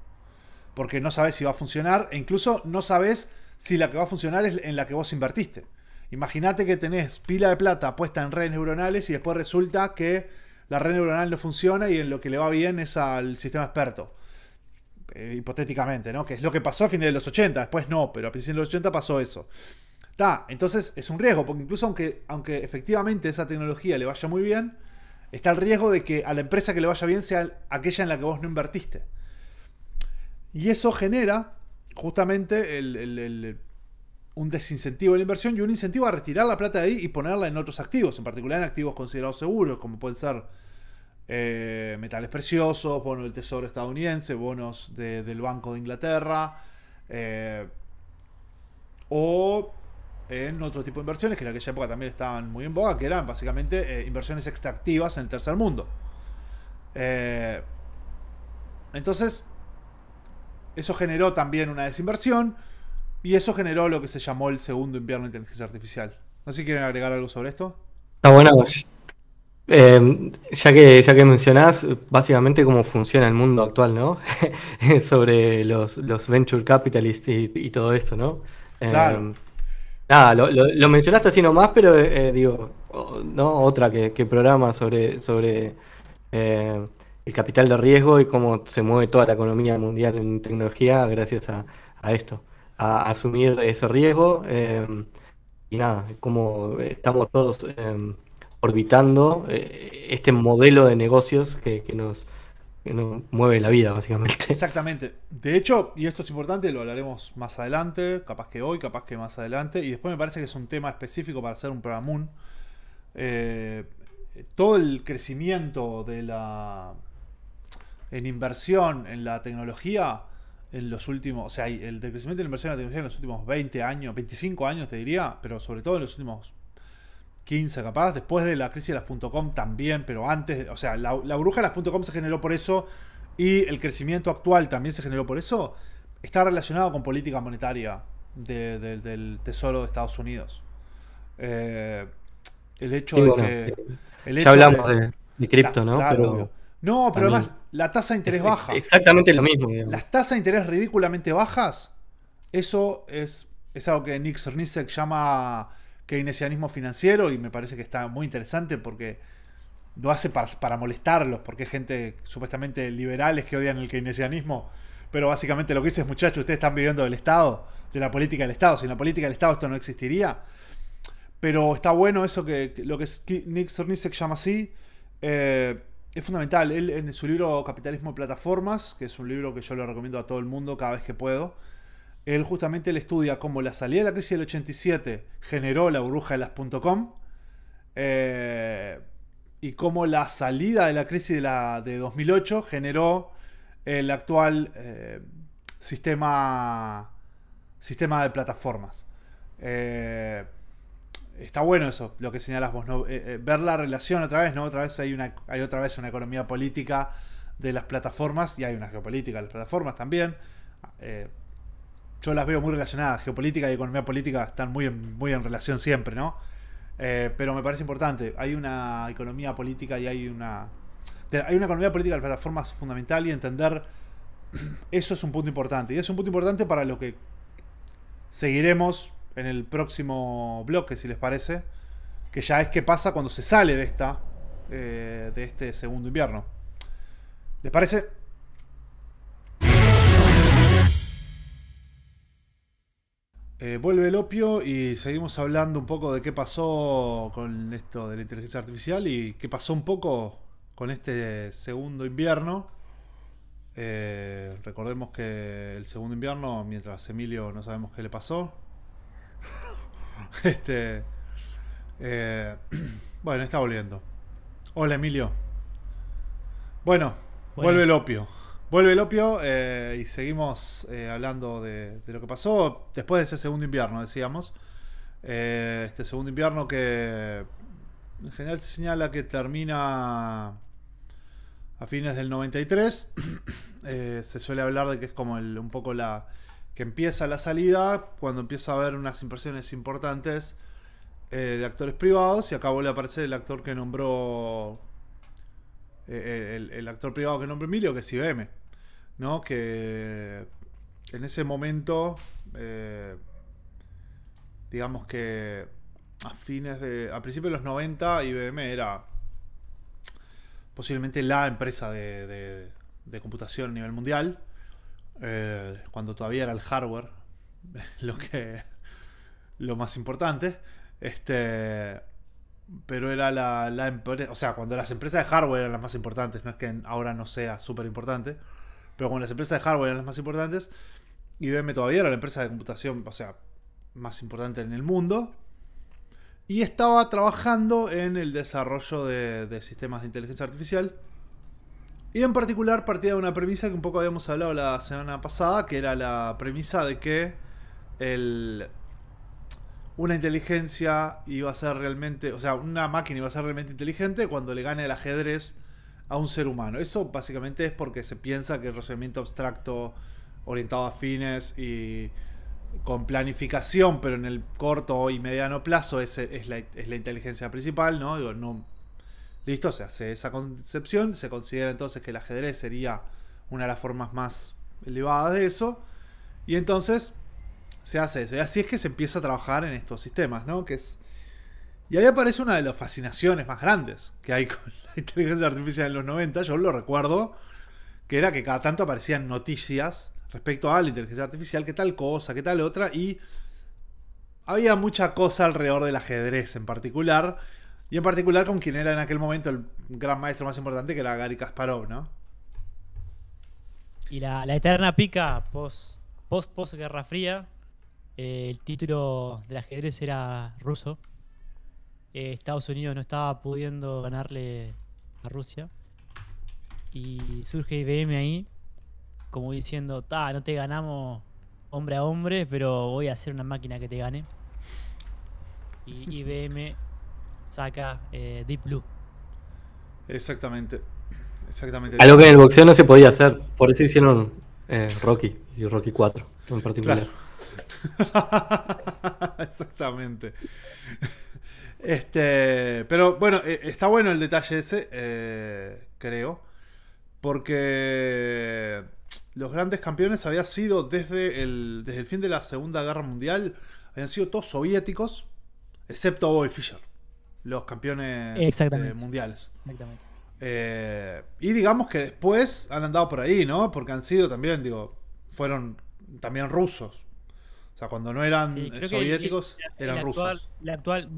Porque no sabes si va a funcionar e incluso no sabes si la que va a funcionar es en la que vos invertiste. Imagínate que tenés pila de plata puesta en redes neuronales y después resulta que la red neuronal no funciona y en lo que le va bien es al sistema experto. Eh, hipotéticamente, ¿no? Que es lo que pasó a fines de los 80, después no, pero a principios de los 80 pasó eso entonces es un riesgo, porque incluso aunque, aunque efectivamente esa tecnología le vaya muy bien, está el riesgo de que a la empresa que le vaya bien sea aquella en la que vos no invertiste. Y eso genera justamente un desincentivo a la inversión y un incentivo a retirar la plata de ahí y ponerla en otros activos, en particular en activos considerados seguros, como pueden ser eh, metales preciosos, bonos del Tesoro estadounidense, bonos del Banco de Inglaterra, eh, o en otro tipo de inversiones que en aquella época también estaban muy en boga, que eran básicamente eh, inversiones extractivas en el tercer mundo. Eh, entonces, eso generó también una desinversión y eso generó lo que se llamó el segundo invierno de inteligencia artificial. No sé si quieren agregar algo sobre esto. bueno. Pues, em, ya, que, ya que mencionás básicamente cómo funciona el mundo actual, ¿no? [laughs] sobre los, los venture capitalists y, todo esto, ¿no? Em, claro. Nada, lo, mencionaste así nomás, pero eh, eh, digo, ¿no? Otra que, que programa sobre, sobre eh, el capital de riesgo y cómo se mueve toda la economía mundial en tecnología gracias a, esto, a asumir ese riesgo. y nada, cómo estamos todos orbitando este modelo de negocios que nos que mueve la vida, básicamente. Exactamente. De hecho, y esto es importante, lo hablaremos más adelante, capaz que hoy, capaz que más adelante, y después me parece que es un tema específico para hacer un programa eh, todo el crecimiento de la en inversión en la tecnología en los últimos, o sea, el crecimiento de la inversión en la tecnología en los últimos 20 años, 25 años te diría, pero sobre todo en los últimos 15 capaz, después de la crisis de las .com también, pero antes, o sea, la, bruja de las .com se generó por eso y el crecimiento actual también se generó por eso, está relacionado con política monetaria del Tesoro de Estados Unidos. Eh, el hecho de que... Eh, ya hablamos de, cripto, ¿no? pero, no, pero además la tasa de interés baja. Exactamente lo mismo. Las tasas de interés ridículamente bajas, eso es, es algo que Nick Cernicek llama keynesianismo financiero y me parece que está muy interesante porque lo hace para, molestarlos, porque hay gente supuestamente liberales que odian el keynesianismo, pero básicamente lo que dice es muchachos, ustedes están viviendo del Estado, de la política del Estado, sin la política del Estado esto no existiría. Pero está bueno eso que, lo que Nick se llama así. Eh, es fundamental. Él en su libro Capitalismo y Plataformas, que es un libro que yo le recomiendo a todo el mundo cada vez que puedo, él justamente le estudia cómo la salida de la crisis del 87 generó la burbuja de las .com eh, y cómo la salida de la crisis de, la, de 2008 generó el actual eh, sistema, sistema de plataformas. Eh, está bueno eso, lo que señalas vos, ver la relación otra vez, ¿no? Otra vez hay, una, hay otra vez una economía política de las plataformas y hay una geopolítica de las plataformas también yo las veo muy relacionadas. Geopolítica y economía política están muy en, muy en relación siempre, ¿no? Eh, pero me parece importante. Hay una economía política y hay una. Hay una economía política de plataformas fundamental y entender. [clears throat] Eso es un punto importante. Y es un punto importante para lo que seguiremos en el próximo bloque, si les parece. Que ya es qué pasa cuando se sale de esta. Eh, de este segundo invierno. ¿Les parece? Eh, vuelve el opio y seguimos hablando un poco de qué pasó con esto de la inteligencia artificial y qué pasó un poco con este segundo invierno. Eh, recordemos que el segundo invierno, mientras Emilio no sabemos qué le pasó. [laughs] este. Eh, [clears throat] bueno, está volviendo. Hola Emilio. bueno, vuelve el opio. Vuelve el opio eh, y seguimos eh, hablando de, lo que pasó después de ese segundo invierno, decíamos. Eh, este segundo invierno que en general se señala que termina a fines del 93. [coughs] se suele hablar de que es como el, un poco la que empieza la salida cuando empieza a haber unas impresiones importantes de actores privados y acá vuelve a aparecer el actor que nombró el, el, actor privado que nombró Emilio, que es IBM. ¿no? Que en ese momento, eh, digamos que a fines de. a principios de los 90, IBM era posiblemente la empresa de, computación a nivel mundial. Eh, cuando todavía era el hardware [laughs] lo que. lo más importante. Este. Pero era la, la empresa. O sea, cuando las empresas de hardware eran las más importantes, no es que ahora no sea súper importante. Pero bueno, las empresas de hardware eran las más importantes. y IBM todavía era la empresa de computación, o sea, más importante en el mundo. Y estaba trabajando en el desarrollo de, sistemas de inteligencia artificial. Y en particular partía de una premisa que un poco habíamos hablado la semana pasada, que era la premisa de que una inteligencia iba a ser realmente, o sea, una máquina iba a ser realmente inteligente cuando le gane el ajedrez a un ser humano. Eso básicamente es porque se piensa que el razonamiento abstracto orientado a fines y con planificación, pero en el corto y mediano plazo, es, la, inteligencia principal, ¿no? no. Listo, se hace esa concepción, se considera entonces que el ajedrez sería una de las formas más elevadas de eso, y entonces se hace eso. Y así es que se empieza a trabajar en estos sistemas, ¿no? Que es... Y ahí aparece una de las fascinaciones más grandes que hay con, [laughs] inteligencia artificial en los 90, yo lo recuerdo, que era que cada tanto aparecían noticias respecto a la inteligencia artificial, qué tal cosa, qué tal otra, y había mucha cosa alrededor del ajedrez en particular, y en particular con quien era en aquel momento el gran maestro más importante, que era Gary Kasparov, ¿no? Y la, eterna pica post, post, post Guerra Fría, eh, el título del ajedrez era ruso. Eh, Estados Unidos no estaba pudiendo ganarle a Rusia. Y surge IBM ahí, como diciendo, ta, no te ganamos hombre a hombre, pero voy a hacer una máquina que te gane. Y [laughs] IBM saca eh, Deep Blue. Exactamente. Exactamente. Algo que en el boxeo no se podía hacer, por eso hicieron eh, Rocky y Rocky 4 en particular. [laughs] Exactamente. Este, pero bueno, eh, está bueno el detalle ese, eh, creo, porque los grandes campeones había sido desde el, desde el fin de la Segunda Guerra Mundial, habían sido todos soviéticos, excepto Bobby Fischer, los campeones eh, mundiales. Exactamente. y digamos que después han andado por ahí, ¿no? Porque han sido también, digo, fueron también rusos. O sea, cuando no eran soviéticos, eran rusos. La actual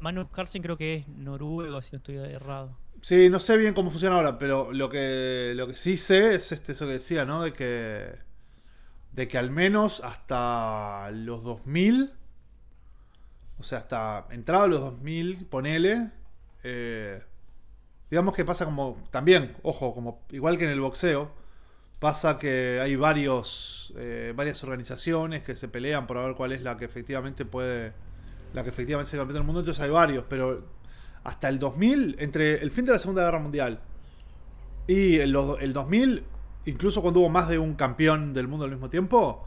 Manu Carlsen creo que es noruego, si no estoy errado. Sí, no sé bien cómo funciona ahora, pero lo que, lo que sí sé es este, eso que decía, ¿no? De que, de que al menos hasta los 2000, o sea, hasta entrado los 2000, ponele, eh, digamos que pasa como, también, ojo, como igual que en el boxeo, pasa que hay varios, eh, varias organizaciones que se pelean por ver cuál es la que efectivamente puede la que efectivamente es el campeón del mundo, entonces hay varios, pero hasta el 2000, entre el fin de la Segunda Guerra Mundial y el, 2000, incluso cuando hubo más de un campeón del mundo al mismo tiempo,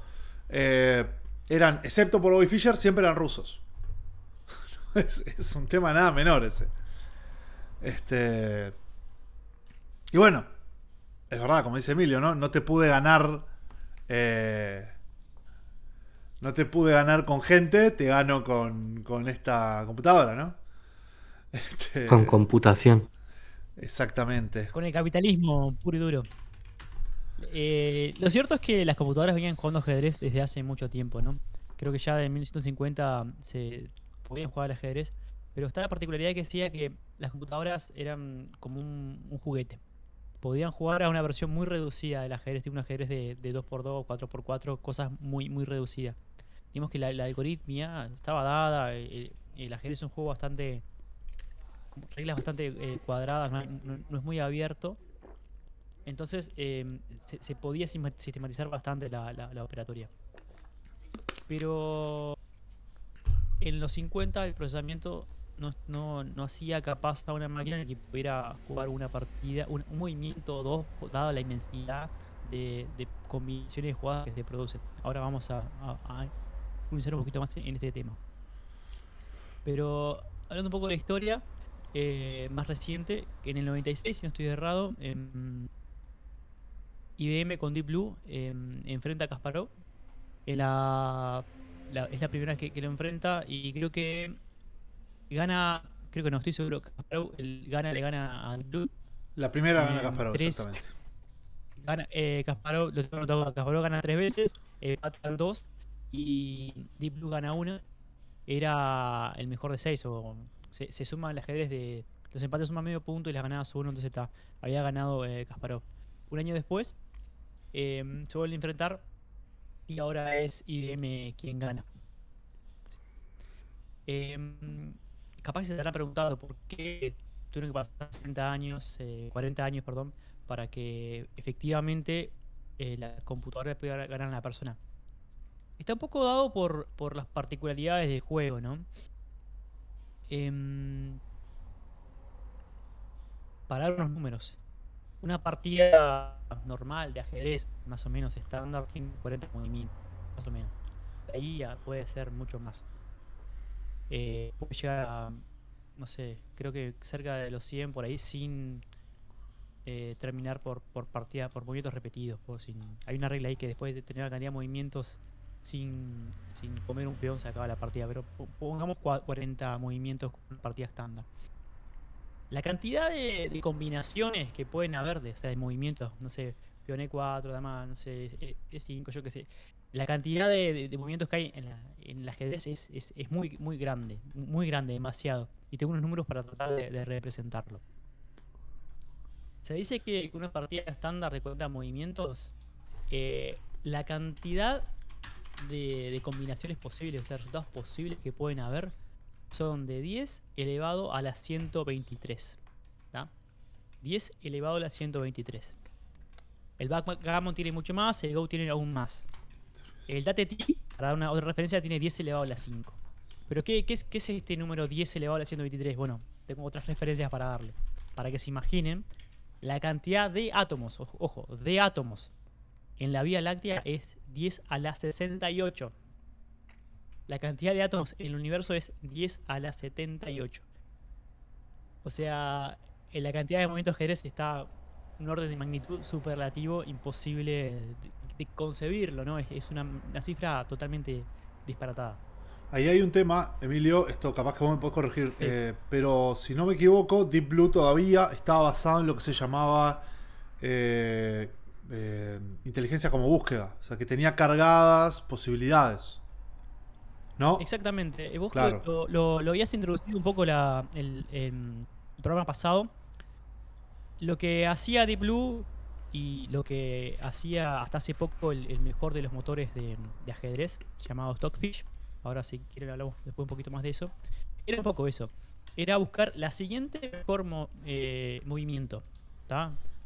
eh, eran, excepto por Bobby Fischer, siempre eran rusos. [laughs] es, un tema nada menor ese. Este. Y bueno, es verdad, como dice Emilio, ¿no? No te pude ganar. Eh, no te pude ganar con gente, te gano con, esta computadora, ¿no? [laughs] Este, con computación. Exactamente. Con el capitalismo puro y duro. Eh, lo cierto es que las computadoras venían jugando ajedrez desde hace mucho tiempo, ¿no? Creo que ya de 1950 se podían jugar al ajedrez, pero está la particularidad que decía que las computadoras eran como un juguete podían jugar a una versión muy reducida del ajedrez, tipo un ajedrez de, de 2x2, 4x4, cosas muy, muy reducidas. Digamos que la, algoritmia estaba dada, el, ajedrez es un juego bastante. reglas bastante eh, cuadradas, no, es muy abierto. Entonces em, se, podía sistematizar bastante la, la operatoria. Pero en los 50 el procesamiento no, hacía capaz a una máquina que pudiera jugar una partida, un, movimiento o dos, dado la inmensidad de, combinaciones de jugadas que se producen. Ahora vamos a, comenzar un poquito más en este tema. Pero hablando un poco de la historia, eh, más reciente, en el 96, si no estoy errado, IBM em, con Deep Blue em, enfrenta a Kasparov. la, es la primera que lo enfrenta y creo que gana, creo que no estoy seguro, Kasparov, el gana, le gana a Blue. La primera gana eh, Kasparov, exactamente. Gana, eh, Kasparov, lo tengo gana tres veces, eh, dos y Deep Blue gana una. Era el mejor de seis, o se, suman suma el ajedrez de. Los empates suman medio punto y las ganadas uno, entonces está. Había ganado eh, Kasparov. Un año después, em, se vuelve a enfrentar y ahora es IBM quien gana. Em, capaz se te habrá preguntado por qué tuvieron que pasar 60 años, 40 eh, años, perdón, para que efectivamente eh, la computadora pudiera ganar a la persona. Está un poco dado por, las particularidades del juego, ¿no? Eh, dar unos números. Una partida normal de ajedrez, más o menos estándar, tiene 40 movimientos, más o menos. ahí ya puede ser mucho más eh, puede llegar a, no sé, creo que cerca de los 100 por ahí sin eh, terminar por, por partida, por movimientos repetidos. Por sin, hay una regla ahí que después de tener la cantidad de movimientos sin, comer un peón se acaba la partida, pero pongamos 40 movimientos con partida estándar. La cantidad de, combinaciones que pueden haber de, sea, de movimientos, no sé, Pioné 4, más no sé, E5, yo qué sé. La cantidad de, movimientos que hay en la, en es, muy, muy grande, muy grande, demasiado. Y tengo unos números para tratar de, representarlo. Se dice que una partida estándar de 40 movimientos, la cantidad de, combinaciones posibles, o sea, resultados posibles que pueden haber, son de 10 elevado a la 123. ¿está? 10 elevado a la 123. El backgammon tiene mucho más, el go tiene aún más. El date para dar una otra referencia, tiene 10 elevado a la 5. Pero ¿qué, es, es este número 10 elevado a la 123? Bueno, tengo otras referencias para darle. Para que se imaginen, la cantidad de átomos, ojo, de átomos en la Vía Láctea es 10 a la 68. La cantidad de átomos en el universo es 10 a la 78. O sea, en la cantidad de movimientos eres está un orden de magnitud superlativo imposible de, concebirlo, ¿no? Es, una, cifra totalmente disparatada. Ahí hay un tema, Emilio, esto capaz que vos me podés corregir, eh, pero si no me equivoco, Deep Blue todavía estaba basado en lo que se llamaba eh, eh, inteligencia como búsqueda, o sea, que tenía cargadas posibilidades. ¿No? Exactamente. Vos lo, lo, habías introducido un poco la, el programa pasado, lo que hacía Deep Blue y lo que hacía hasta hace poco el, mejor de los motores de, ajedrez, llamado Stockfish, ahora si quieren hablamos después un poquito más de eso, era un poco eso, era buscar la siguiente mejor eh, movimiento,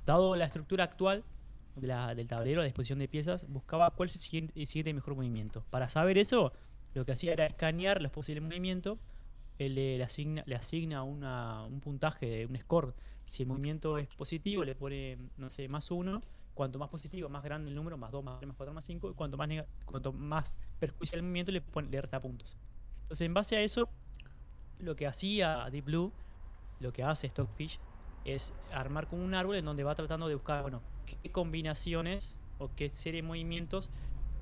dado la estructura actual del tablero, la disposición de piezas, buscaba cuál es el siguiente, mejor movimiento. Para saber eso, lo que hacía era escanear los posibles movimientos, le, asigna, un puntaje, un score si el movimiento es positivo, le pone, no sé, más uno. Cuanto más positivo, más grande el número, más 2, más 3, más 4, más 5. Y cuanto más, cuanto más el movimiento, le, pone, le resta puntos. Entonces, en base a eso, lo que hacía Deep Blue, lo que hace Stockfish, es armar con un árbol en donde va tratando de buscar, bueno, qué combinaciones o qué serie de movimientos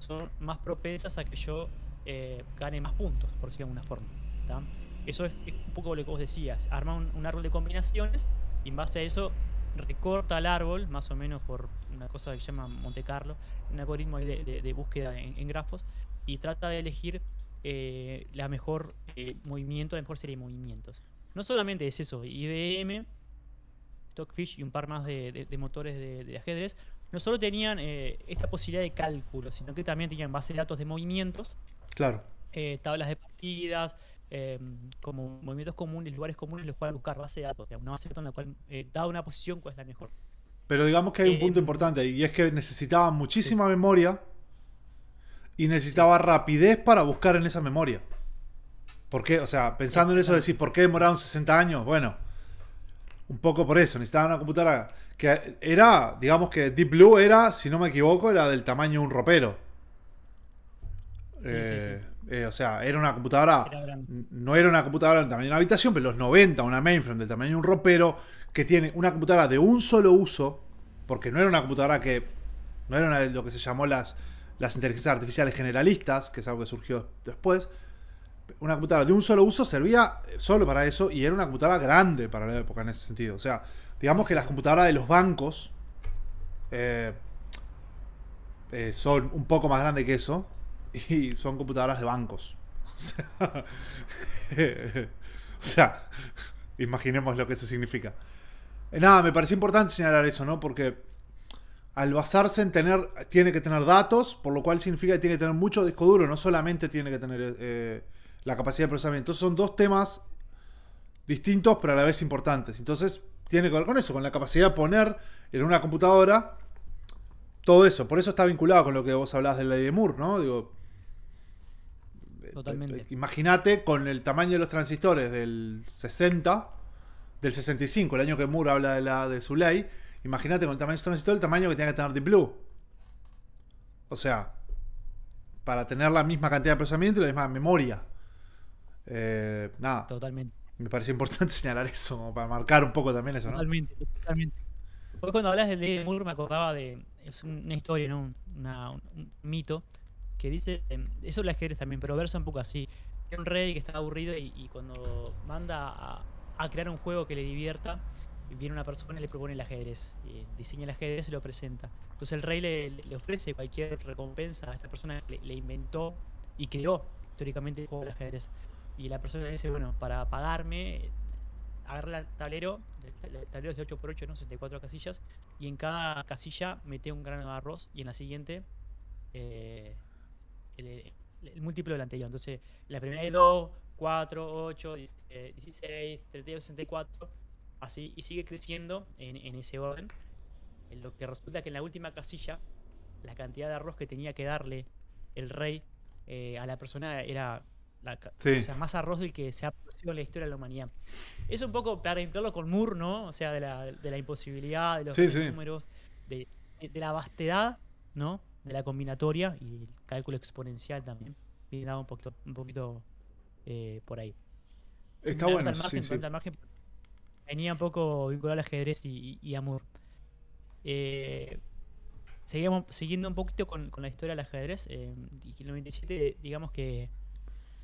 son más propensas a que yo eh, gane más puntos, por decirlo de alguna forma. Eso es, un poco lo que vos decías, armar un árbol de combinaciones y en base a eso recorta el árbol, más o menos por una cosa que se llama Monte Carlo, un algoritmo de, búsqueda en, grafos, y trata de elegir eh, la mejor eh, movimiento, la mejor serie de movimientos. No solamente es eso, IBM, Stockfish y un par más de, motores de, ajedrez, no solo tenían eh, esta posibilidad de cálculo, sino que también tenían base de datos de movimientos, claro. tablas de partidas, Em, como movimientos comunes, lugares comunes los cuales buscar base de datos, una base de en la cual, dada eh, una posición, cuál es la mejor. Pero digamos que hay un eh, punto importante y es que necesitaba muchísima memoria y necesitaba rapidez para buscar en esa memoria. ¿Por qué? O sea, pensando en eso, decir, ¿por qué demoraron 60 años? Bueno, un poco por eso. Necesitaba una computadora que era, digamos que Deep Blue era, si no me equivoco, era del tamaño de un ropero. Sí, eh, eh, o sea, era una computadora. no era una computadora del tamaño de una habitación, pero los 90, una mainframe del tamaño de un ropero, que tiene una computadora de un solo uso, porque no era una computadora que. No era lo que se llamó las, las inteligencias artificiales generalistas, que es algo que surgió después. Una computadora de un solo uso servía eh, solo para eso y era una computadora grande para la época en ese sentido. O sea, digamos que las computadoras de los bancos eh, son un poco más grandes que eso y son computadoras de bancos. [laughs] [laughs] O sea, imaginemos lo que eso significa. Eh, nada, me parece importante señalar eso, ¿no? Porque al basarse en tener, tiene que tener datos, por lo cual significa que tiene que tener mucho disco duro, no solamente tiene que tener eh, la capacidad de procesamiento. Entonces son dos temas distintos, pero a la vez importantes. Entonces tiene que ver con eso, con la capacidad de poner en una computadora todo eso. Por eso está vinculado con lo que vos hablas de la ley ¿no? Digo, Totalmente. Imagínate con el tamaño de los transistores del 60, del 65, el año que Moore habla de, la, de su ley. Imagínate con el tamaño de los transistores el tamaño que tenía que tener Deep Blue. O sea, para tener la misma cantidad de procesamiento y la misma memoria. Eh, nada. Totalmente. Me parece importante [laughs] señalar eso, para marcar un poco también eso, Totalmente, totalmente. Hoy cuando hablas de Moore me acordaba de. Es una historia, ¿no? un mito que dice, em, eso es el ajedrez también, pero versa un poco así. Hay un rey que está aburrido y, cuando manda a, crear un juego que le divierta, viene una persona y le propone el ajedrez. diseña el ajedrez y lo presenta. Entonces el rey le, ofrece cualquier recompensa a esta persona que le, inventó y creó teóricamente, el juego del ajedrez. Y la persona dice, bueno, para pagarme, agarra el tablero, el tablero es de 8x8, ¿no? 64 casillas, y en cada casilla mete un grano de arroz y en la siguiente... Eh, el, múltiplo del anterior. Entonces, la primera es 2, 4, 8, 16, 32, 64, así, y sigue creciendo en, ese orden. lo que resulta que en la última casilla, la cantidad de arroz que tenía que darle el rey eh, a la persona era la, más arroz del que se ha producido en la historia de la humanidad. Es un poco para limpiarlo con Moore, ¿no? O sea, de la, imposibilidad, de los números, De, de, la vastedad, ¿no? de la combinatoria y el cálculo exponencial también. nada un poquito, un poquito eh, por ahí. Está bueno, sí, venía un poco vinculado al ajedrez y, y, amor. Eh, seguimos, siguiendo un poquito con, la historia del ajedrez, eh, en el 97 digamos que,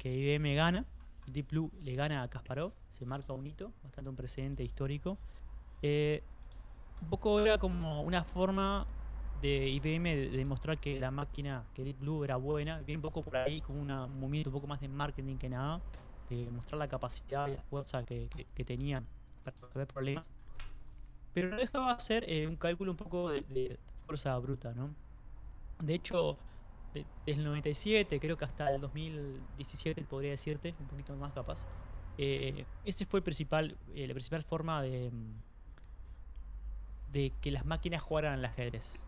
IBM gana, Deep Blue le gana a Kasparov, se marca un hito, bastante un precedente histórico. un poco era como una forma de IBM demostrar que la máquina, que Deep Blue era buena, bien poco por ahí, como un movimiento un poco más de marketing que nada, de mostrar la capacidad y la fuerza que, tenían para resolver problemas. Pero no dejaba hacer eh, un cálculo un poco de, fuerza bruta, ¿no? De hecho, desde el 97, creo que hasta el 2017, podría decirte, un poquito más capaz, eh, ese fue el principal, eh, la principal forma de, mm, de que las máquinas jugaran al ajedrez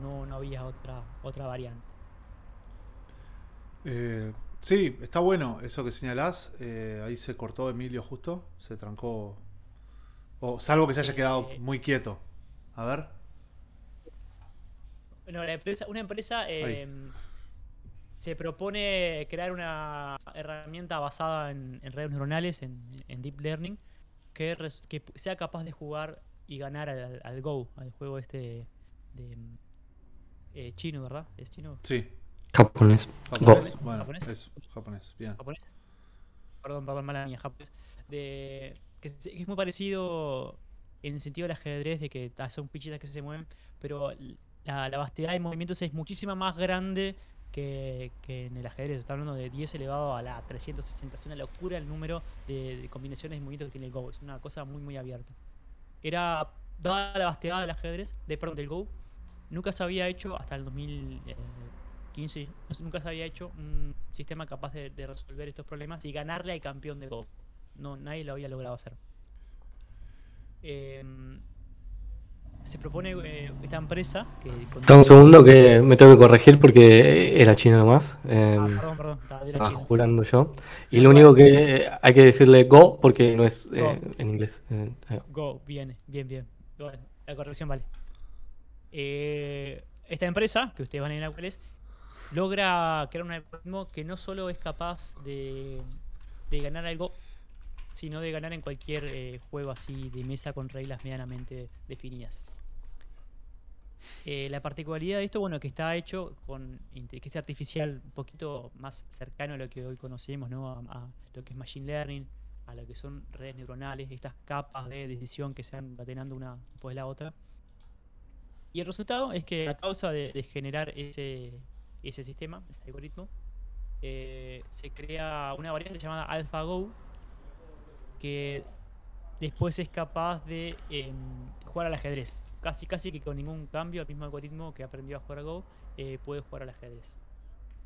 no, no, había otra, otra variante. Eh, sí, está bueno eso que señalás. Eh, ahí se cortó Emilio justo, se trancó. O salvo que se haya quedado eh, muy quieto. A ver. Bueno, una empresa em, se propone crear una herramienta basada en, redes neuronales, en, deep learning, que, sea capaz de jugar y ganar al, al Go, al juego este eh, chino, ¿verdad? ¿Es chino? Sí. Japonés. Bueno, ¿Japonés? japonés, Perdón, perdón, mala mía, japonés. De, que, es muy parecido en el sentido del ajedrez, de que son pichitas que se mueven, pero la, la de movimientos es muchísima más grande que, en el ajedrez. Está hablando de 10 elevado a la 360. Es una locura el número de, combinaciones de movimientos que tiene el Go. Es una cosa muy, muy abierta. Era, dada la vastedad del ajedrez, de, perdón, del Go, nunca se había hecho hasta el 2015, nunca se había hecho un sistema capaz de, resolver estos problemas y ganarle al campeón de Go. No, nadie lo había logrado hacer. Em, se propone eh, esta empresa que... Está un segundo que me tengo que corregir porque era chino nomás. Eh, perdón, perdón, estaba jurando yo. Y lo único que hay que decirle go porque no es eh, en inglés. Eh, go, bien, bien, bien. la corrección vale. Eh, esta empresa, que ustedes van a ver cuál es, logra crear un algoritmo que no solo es capaz de, ganar algo, sino de ganar en cualquier eh, juego así de mesa con reglas medianamente definidas. Eh, la particularidad de esto, bueno, que está hecho con inteligencia artificial un poquito más cercano a lo que hoy conocemos, ¿no? A, lo que es machine learning, a lo que son redes neuronales, estas capas de decisión que se van batenando una después de la otra. Y el resultado es que a causa de, generar ese, sistema, ese algoritmo, eh, se crea una variante llamada AlphaGo que después es capaz de em, jugar al ajedrez. Casi, casi que con ningún cambio, al mismo algoritmo que aprendió a jugar a Go eh, puede jugar al ajedrez.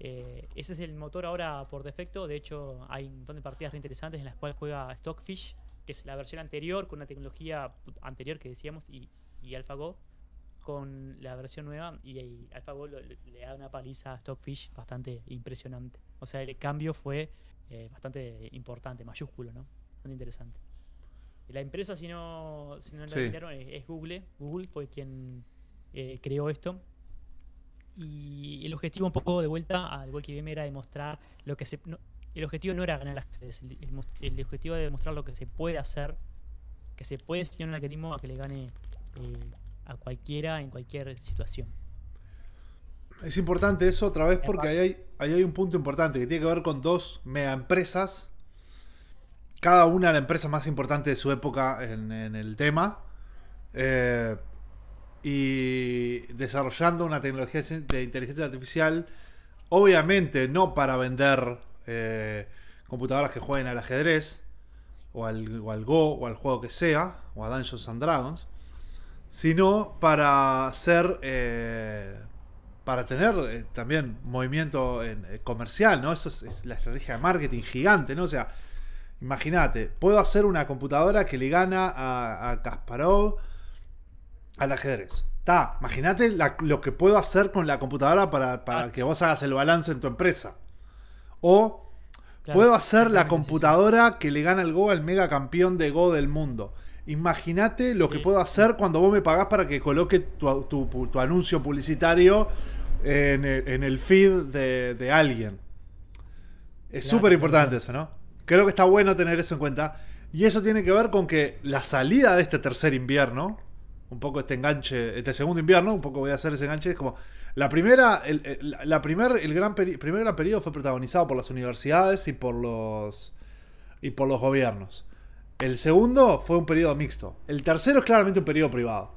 Eh, ese es el motor ahora por defecto. De hecho, hay un montón de partidas interesantes en las cuales juega Stockfish, que es la versión anterior, con una tecnología anterior que decíamos, y, y AlphaGo con la versión nueva y, al le da una paliza a Stockfish bastante impresionante. O sea, el cambio fue eh, bastante importante, mayúsculo, ¿no? Bastante interesante. La empresa, si no, si no la es, Google. ¿eh? Google fue quien eh, creó esto. Y el objetivo, un poco de vuelta al igual que era demostrar lo que se. el objetivo no era ganar las el, el, objetivo era demostrar lo que se puede hacer, que se puede enseñar un algoritmo a que le gane a cualquiera en cualquier situación. Es importante eso otra vez porque ahí hay, un punto importante que tiene que ver con dos mega empresas, cada una la empresa más importante de su época en, el tema, eh, y desarrollando una tecnología de inteligencia artificial, obviamente no para vender eh, computadoras que jueguen al ajedrez, o al, o al Go, o al juego que sea, o a Dungeons and Dragons, sino para hacer eh, para tener eh, también movimiento en, eh, comercial, ¿no? Eso es, la estrategia de marketing gigante, ¿no? O sea, imagínate, puedo hacer una computadora que le gana a, a Kasparov al ajedrez. ¿Está? imagínate lo que puedo hacer con la computadora para, ah. que vos hagas el balance en tu empresa. O puedo hacer la computadora que le gana el Go al mega campeón de Go del mundo imagínate lo que puedo hacer cuando vos me pagás para que coloque tu, anuncio publicitario en el, feed de, alguien. Es súper importante eso, ¿no? Creo que está bueno tener eso en cuenta. Y eso tiene que ver con que la salida de este tercer invierno, un poco este enganche, este segundo invierno, un poco voy a hacer ese enganche, es como la primera, el, la primer, el gran primer periodo fue protagonizado por las universidades y por los y por los gobiernos. El segundo fue un periodo mixto. El tercero es claramente un periodo privado.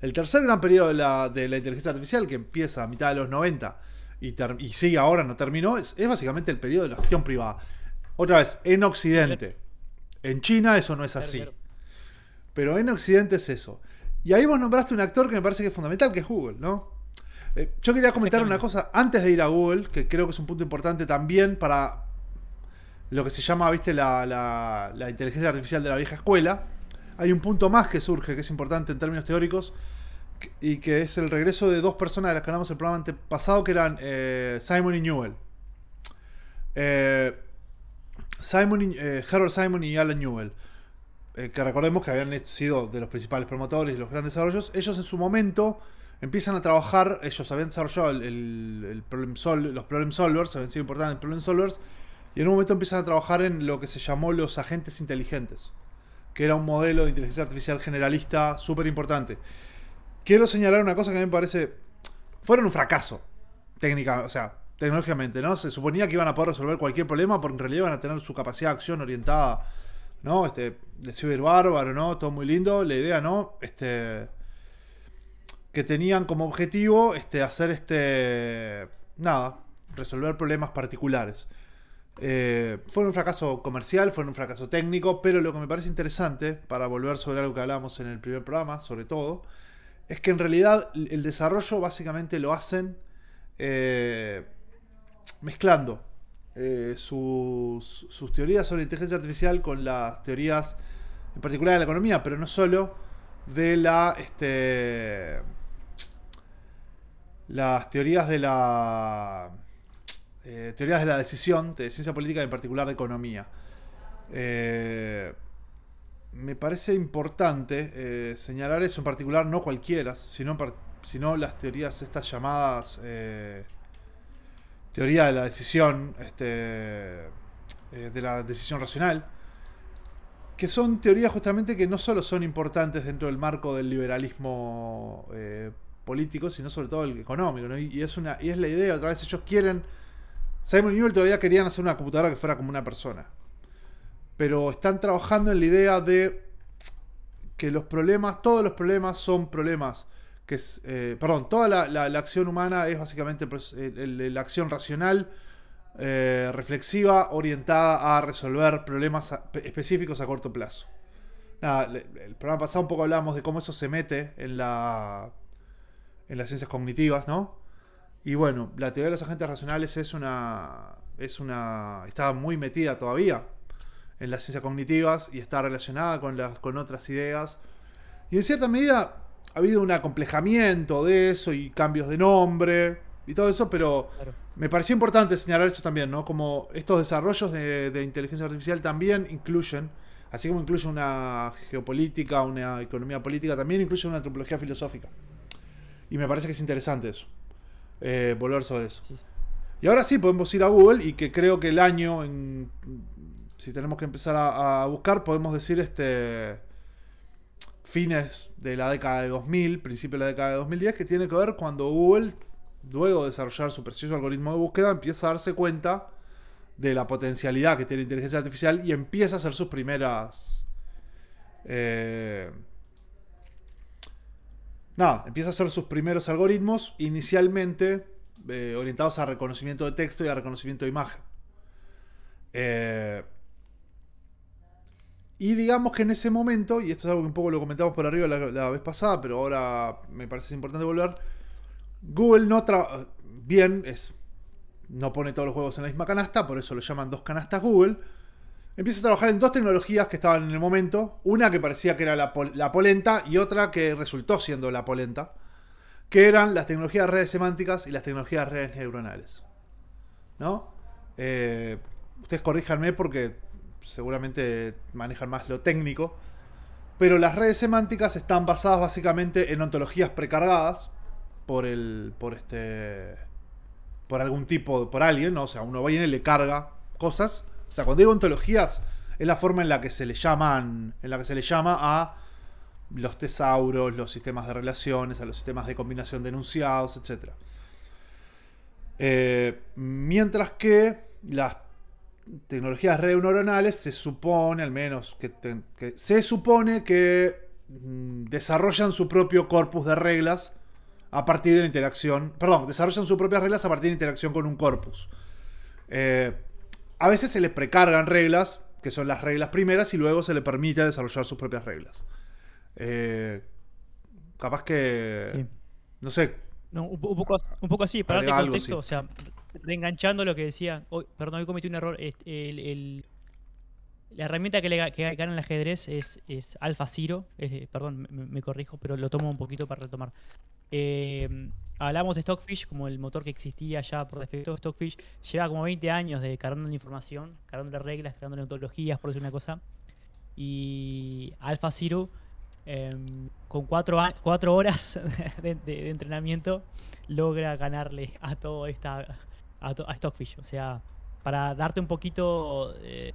El tercer gran periodo de la, de la inteligencia artificial, que empieza a mitad de los 90 y, sigue ahora, no terminó, es, básicamente el periodo de la gestión privada. Otra vez, en Occidente. En China eso no es así. Pero en Occidente es eso. Y ahí vos nombraste un actor que me parece que es fundamental, que es Google, ¿no? Eh, yo quería comentar una cosa antes de ir a Google, que creo que es un punto importante también para, lo que se llama, viste, la, la, inteligencia artificial de la vieja escuela, hay un punto más que surge, que es importante en términos teóricos, y que es el regreso de dos personas de las que hablamos el programa antepasado, que eran eh, Simon y Newell. Eh, Simon y, Harold eh, Simon y Alan Newell, eh, que recordemos que habían sido de los principales promotores y los grandes desarrollos, ellos en su momento empiezan a trabajar, ellos habían desarrollado el, los problem solvers, habían sido importantes los problem solvers, y en un momento empiezan a trabajar en lo que se llamó los agentes inteligentes, que era un modelo de inteligencia artificial generalista súper importante. Quiero señalar una cosa que a mí me parece... Fueron un fracaso, técnica, o sea, tecnológicamente, ¿no? Se suponía que iban a poder resolver cualquier problema porque en realidad iban a tener su capacidad de acción orientada, ¿no? Este, de bárbaro, ¿no? Todo muy lindo. La idea, ¿no? Este que tenían como objetivo este, hacer este. Nada, resolver problemas particulares. Eh, fueron un fracaso comercial, fueron un fracaso técnico, pero lo que me parece interesante, para volver sobre algo que hablábamos en el primer programa, sobre todo, es que en realidad el desarrollo básicamente lo hacen eh, mezclando eh, sus, teorías sobre inteligencia artificial con las teorías, en particular de la economía, pero no solo, de la. Este, las teorías de la eh, teorías de la decisión, de ciencia política y en particular de economía. Eh, me parece importante eh, señalar eso en particular, no cualquiera, sino, sino las teorías estas llamadas teoría de la decisión, este, de la decisión racional, que son teorías justamente que no solo son importantes dentro del marco del liberalismo político, sino sobre todo el económico, es una, y es la idea, otra vez ellos quieren Simon Newell todavía querían hacer una computadora que fuera como una persona. Pero están trabajando en la idea de que los problemas, todos los problemas son problemas que eh, perdón, toda la, acción humana es básicamente la acción racional, eh, reflexiva, orientada a resolver problemas específicos a corto plazo. Nada, el programa pasado un poco hablamos de cómo eso se mete en la en las ciencias cognitivas, ¿no? Y bueno, la teoría de los agentes racionales es una, es una, está muy metida todavía en las ciencias cognitivas y está relacionada con, las, con otras ideas. Y en cierta medida ha habido un acomplejamiento de eso y cambios de nombre y todo eso, pero me pareció importante señalar eso también, ¿no? Como estos desarrollos de, de inteligencia artificial también incluyen, así como incluye una geopolítica, una economía política, también incluye una antropología filosófica. Y me parece que es interesante eso. Eh, volver sobre eso. Y ahora sí podemos ir a Google y que creo que el año, si tenemos que empezar a, buscar, podemos decir este fines de la década de 2000, principio de la década de 2010, que tiene que ver cuando Google, luego de desarrollar su precioso algoritmo de búsqueda, empieza a darse cuenta de la potencialidad que tiene la inteligencia artificial y empieza a hacer sus primeras... Eh, nada, empieza a hacer sus primeros algoritmos inicialmente eh, orientados a reconocimiento de texto y a reconocimiento de imagen. Eh, y digamos que en ese momento, y esto es algo que un poco lo comentamos por arriba la, vez pasada, pero ahora me parece importante volver, Google no bien es no pone todos los juegos en la misma canasta, por eso lo llaman dos canastas Google Empieza a trabajar en dos tecnologías que estaban en el momento. Una que parecía que era la, polenta y otra que resultó siendo la polenta. Que eran las tecnologías de redes semánticas y las tecnologías de redes neuronales. ¿No? Eh, ustedes corríjanme porque seguramente manejan más lo técnico. Pero las redes semánticas están basadas básicamente en ontologías precargadas por el. por este. por algún tipo. por alguien, ¿no? O sea, uno va y le carga cosas o sea, cuando digo ontologías, es la forma en la que se le llaman, en la que se le llama a los tesauros, los sistemas de relaciones, a los sistemas de combinación de enunciados, etc. Eh, mientras que las tecnologías neuronales se supone, al menos, que, se supone que mm, desarrollan su propio corpus de reglas a partir de la interacción, perdón, desarrollan sus propias reglas a partir de interacción con un corpus. Eh, a veces se les precargan reglas, que son las reglas primeras, y luego se le permite desarrollar sus propias reglas. Eh, capaz que. No sé. un, poco, así, para darte contexto, o sea, reenganchando lo que decía. perdón, hoy cometí un error. la herramienta que, le, que gana el ajedrez es, es Alfa Ciro. Eh, perdón, me, corrijo, pero lo tomo un poquito para retomar. Eh, hablamos de Stockfish como el motor que existía ya por defecto. Stockfish lleva como 20 años de cargando la información, cargando las reglas, cargando las ontologías, por decir una cosa. Y AlphaZero em, con 4 cuatro, horas [laughs] de, entrenamiento, logra ganarle a todo esta. A, Stockfish. O sea, para darte un poquito eh,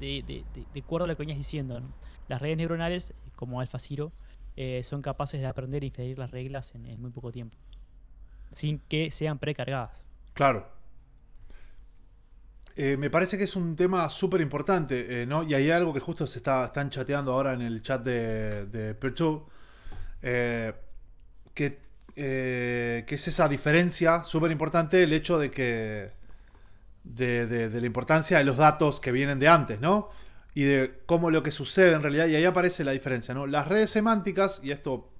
de, de, a lo que venías diciendo, las redes neuronales, como AlphaZero eh, son capaces de aprender y inferir las reglas en, muy poco tiempo, sin que sean precargadas. Claro. Eh, me parece que es un tema súper importante, eh, ¿no? Y hay algo que justo se está, están chateando ahora en el chat de, de que, es esa diferencia súper importante, el hecho de que de, la importancia de los datos que vienen de antes, ¿no? y de cómo lo que sucede en realidad, y ahí aparece la diferencia, ¿no? Las redes semánticas, y esto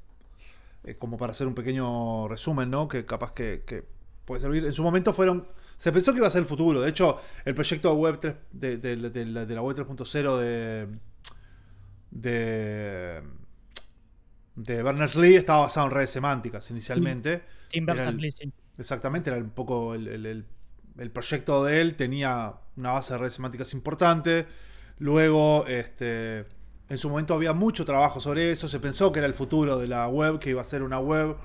es como para hacer un pequeño resumen, ¿no? Que capaz que, puede servir, en su momento fueron... Se pensó que iba a ser el futuro, de hecho, el proyecto web 3, de, la web 3.0 de... de de Berners-Lee estaba basado en redes semánticas inicialmente. Mm, Tim sí. Exactamente, era un poco el, proyecto de él, tenía una base de redes semánticas importante. Luego, este, en su momento había mucho trabajo sobre eso. Se pensó que era el futuro de la web, que iba a ser una web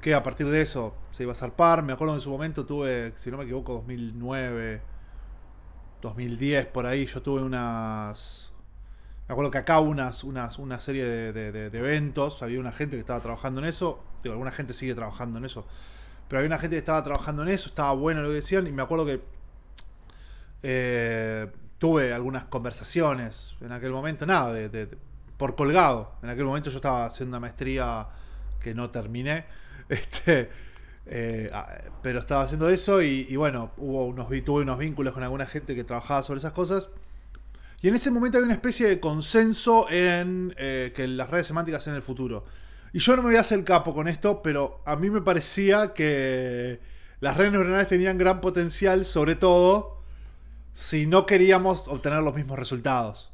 que a partir de eso se iba a zarpar. Me acuerdo en su momento tuve, si no me equivoco, 2009, 2010, por ahí. Yo tuve unas. Me acuerdo que acá unas, una serie de, eventos. Había una gente que estaba trabajando en eso. Digo, alguna gente sigue trabajando en eso. Pero había una gente que estaba trabajando en eso. Estaba bueno lo que decían. Y me acuerdo que. Eh, tuve algunas conversaciones en aquel momento, nada, de, por colgado. En aquel momento yo estaba haciendo una maestría que no terminé, [laughs] este, eh, ah, pero estaba haciendo eso y, bueno, hubo unos, tuve unos vínculos con alguna gente que trabajaba sobre esas cosas. Y en ese momento había una especie de consenso en eh, que las redes semánticas en el futuro. Y yo no me voy a hacer el capo con esto, pero a mí me parecía que las redes neuronales tenían gran potencial, sobre todo si no queríamos obtener los mismos resultados.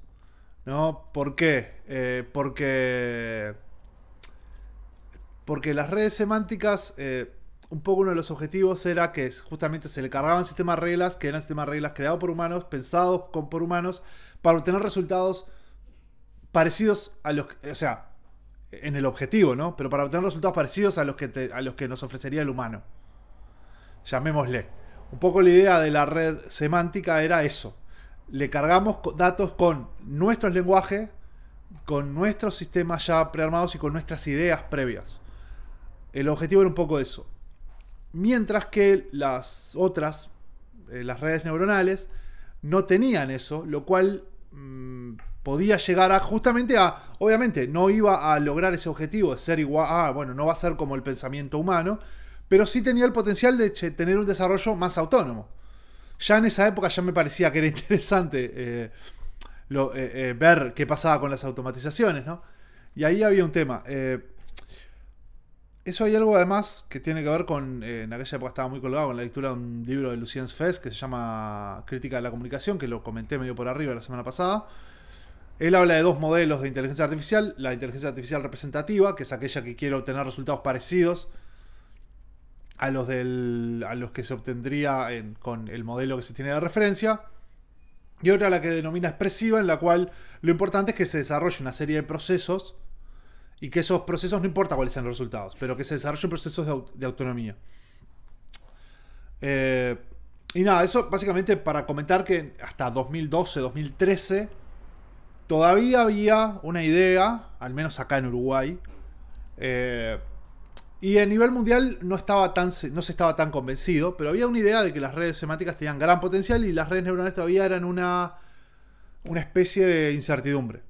¿No? ¿Por qué? Eh, porque. Porque las redes semánticas. Eh, un poco uno de los objetivos era que justamente se le cargaban sistemas de reglas, que eran sistemas de reglas creados por humanos, pensados con, por humanos, para obtener resultados parecidos a los. O sea, en el objetivo, ¿no? Pero para obtener resultados parecidos a los que, a los que nos ofrecería el humano. Llamémosle. Un poco la idea de la red semántica era eso. Le cargamos datos con nuestros lenguajes, con nuestros sistemas ya prearmados y con nuestras ideas previas. El objetivo era un poco eso. Mientras que las otras, eh, las redes neuronales, no tenían eso, lo cual mm, podía llegar a justamente a, obviamente, no iba a lograr ese objetivo de ser igual, ah, bueno, no va a ser como el pensamiento humano, pero sí tenía el potencial de tener un desarrollo más autónomo. Ya en esa época ya me parecía que era [laughs] interesante eh, eh, eh, ver qué pasaba con las automatizaciones, ¿no? Y ahí había un tema. eso hay algo además que tiene que ver con, en aquella época estaba muy colgado con la lectura de un libro de Lucien Fest que se llama Crítica de la Comunicación, que lo comenté medio por arriba la semana pasada. Él habla de dos modelos de inteligencia artificial, la inteligencia artificial representativa, que es aquella que quiere obtener resultados parecidos a los, del, a los que se obtendría con el modelo que se tiene de referencia. Y otra la que denomina expresiva, en la cual lo importante es que se desarrolle una serie de procesos y que esos procesos, no importa cuáles sean los resultados, pero que se desarrollen procesos de, autonomía. Eh, y nada, eso básicamente para comentar que hasta 2012, 2013, todavía había una idea, al menos acá en Uruguay, eh, y a nivel mundial no, estaba tan, no se estaba tan convencido, pero había una idea de que las redes semánticas tenían gran potencial y las redes neuronales todavía eran una, una especie de incertidumbre.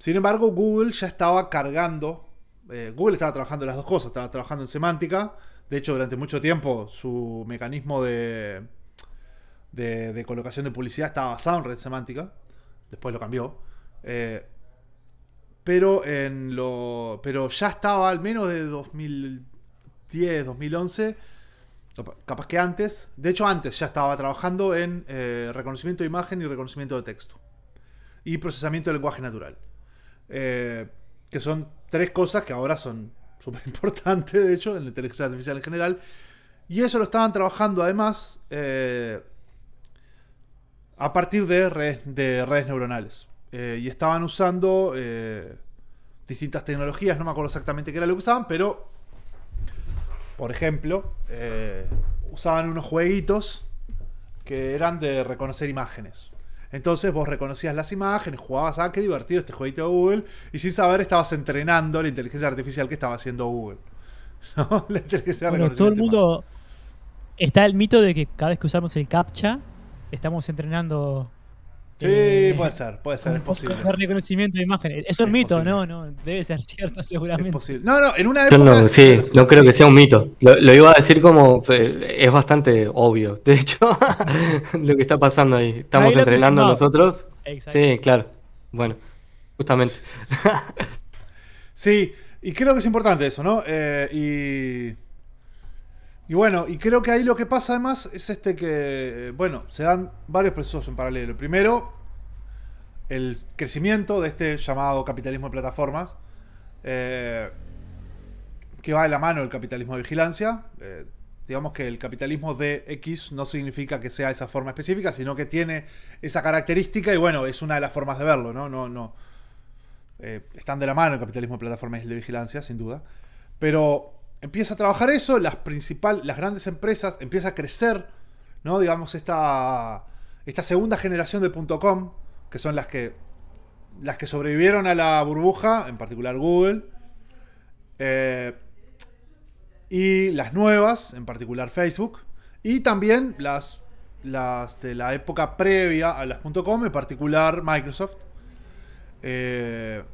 Sin embargo, Google ya estaba cargando, eh, Google estaba trabajando las dos cosas, estaba trabajando en semántica, de hecho durante mucho tiempo su mecanismo de, de, colocación de publicidad estaba basado en red semántica, después lo cambió. Eh, pero, en lo, pero ya estaba al menos de 2010, 2011, capaz que antes, de hecho antes ya estaba trabajando en eh, reconocimiento de imagen y reconocimiento de texto y procesamiento de lenguaje natural, eh, que son tres cosas que ahora son súper [laughs] importantes, de hecho, en la inteligencia artificial en general, y eso lo estaban trabajando además eh, a partir de de redes neuronales. Eh, y estaban usando eh, distintas tecnologías, no me acuerdo exactamente qué era lo que usaban, pero, por ejemplo, eh, usaban unos jueguitos que eran de reconocer imágenes. Entonces vos reconocías las imágenes, jugabas, ah, qué divertido este jueguito de Google, y sin saber estabas entrenando la inteligencia artificial que estaba haciendo Google. [laughs] todo el mundo... Está el mito de que cada vez que usamos el CAPTCHA, estamos entrenando Sí, eh, puede ser, puede ser, es posible. reconocimiento de imágenes. Eso es, mito, no, no, debe ser cierto [laughs] seguramente. No, no, en una época. No, sí, no creo que sea un mito. Lo, iba a decir como es bastante obvio, de hecho, [laughs] lo que está pasando ahí. Estamos entrenando nosotros. Sí, claro. Bueno, justamente. sí, y creo que es importante eso, ¿no? Eh, y y bueno, y creo que ahí lo que pasa además es este que, bueno, se dan varios procesos en paralelo. primero, el crecimiento de este llamado capitalismo de plataformas, eh, que va de la mano el capitalismo de vigilancia. Eh, digamos que el capitalismo de X no significa que sea esa forma específica, sino que tiene esa característica y bueno, es una de las formas de verlo, ¿no? No, no. Eh, están de la mano el capitalismo de plataformas y el de vigilancia, sin duda. Pero empieza a trabajar eso, las las grandes empresas empieza a crecer, ¿no? Digamos esta esta segunda generación de .com, que son las que las que sobrevivieron a la burbuja, en particular Google, eh, y las nuevas, en particular Facebook, y también las las de la época previa a las .com, en particular Microsoft. Eh,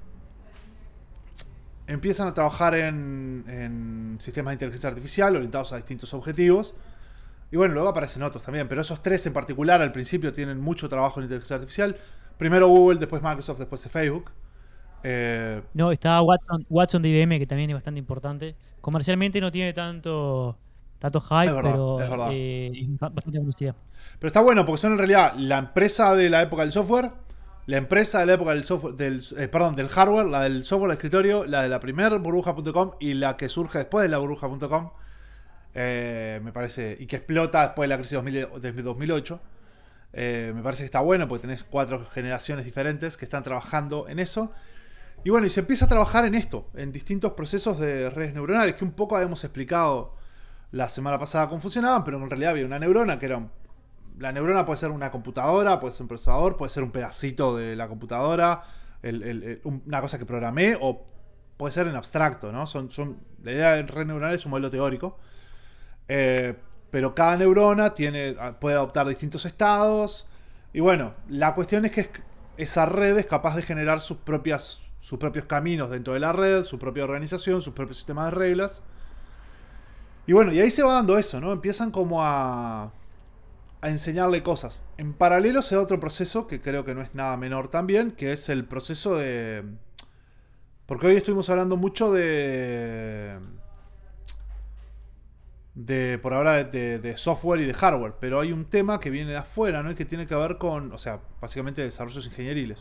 empiezan a trabajar en, sistemas de inteligencia artificial orientados a distintos objetivos. Y bueno, luego aparecen otros también, pero esos tres en particular al principio tienen mucho trabajo en inteligencia artificial. Primero Google, después Microsoft, después Facebook. Eh, no, está Watson, Watson de IBM, que también es bastante importante. Comercialmente no tiene tanto, tanto hype, pero eh, bastante conocida Pero está bueno, porque son en realidad la empresa de la época del software la empresa de la época del software, del, eh, perdón, del hardware, la del software de escritorio, la de la primer burbuja.com y la que surge después de la burbuja.com, eh, me parece, y que explota después de la crisis de 2008. Eh, me parece que está bueno porque tenés cuatro generaciones diferentes que están trabajando en eso. Y bueno, y se empieza a trabajar en esto, en distintos procesos de redes neuronales, que un poco habíamos explicado la semana pasada cómo funcionaban, pero en realidad había una neurona que era un la neurona puede ser una computadora, puede ser un procesador, puede ser un pedacito de la computadora, una cosa que programé o puede ser en abstracto, ¿no? Son, la idea de red neuronal es un modelo teórico. Eh, pero cada neurona tiene, ah, puede adoptar distintos estados. Y bueno, la cuestión es que esa red es capaz de generar sus, propias, sus propios caminos dentro de la red, su propia organización, sus propios sistemas de reglas. Y bueno, y ahí se va dando eso, ¿no? Empiezan como a a enseñarle cosas. En paralelo se da otro proceso que creo que no es nada menor también, que es el proceso de... Porque hoy estuvimos hablando mucho de... De, por ahora de, software y de hardware, pero hay un tema que viene de afuera, ¿no? Y que tiene que ver con, o sea, básicamente desarrollos ingenieriles.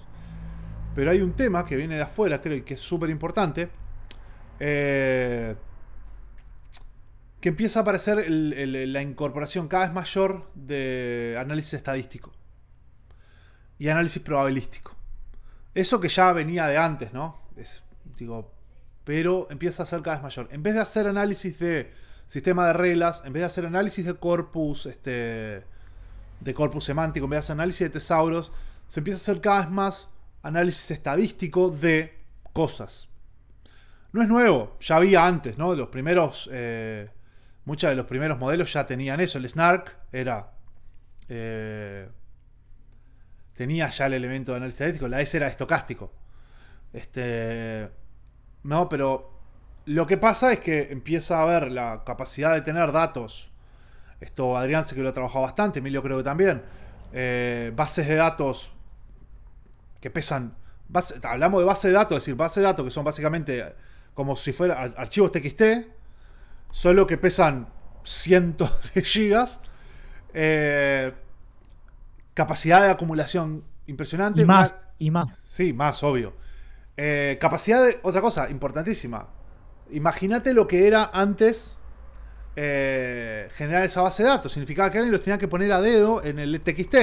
Pero hay un tema que viene de afuera, creo, y que es súper importante, eh, que empieza a aparecer la incorporación cada vez mayor de análisis estadístico y análisis probabilístico. Eso que ya venía de antes, ¿no? Es, digo, pero empieza a ser cada vez mayor. En vez de hacer análisis de sistema de reglas, en vez de hacer análisis de corpus, este, de corpus semántico, en vez de hacer análisis de tesauros, se empieza a hacer cada vez más análisis estadístico de cosas. No es nuevo, ya había antes, ¿no? Los primeros eh, muchos de los primeros modelos ya tenían eso. El Snark era. Eh, tenía ya el elemento de análisis estadístico. La S era estocástico. Este, no, pero. Lo que pasa es que empieza a haber la capacidad de tener datos. Esto Adrián sé que lo ha trabajado bastante, Emilio creo que también. Eh, bases de datos que pesan. hablamos de base de datos, es decir, base de datos que son básicamente como si fuera archivos TXT, solo que pesan cientos [laughs] de gigas. Eh, capacidad de acumulación impresionante. Y más, y más. Sí, más, obvio. Eh, capacidad de. Otra cosa importantísima. Imagínate lo que era antes eh, generar esa base de datos. Significaba que alguien los tenía que poner a dedo en el TXT.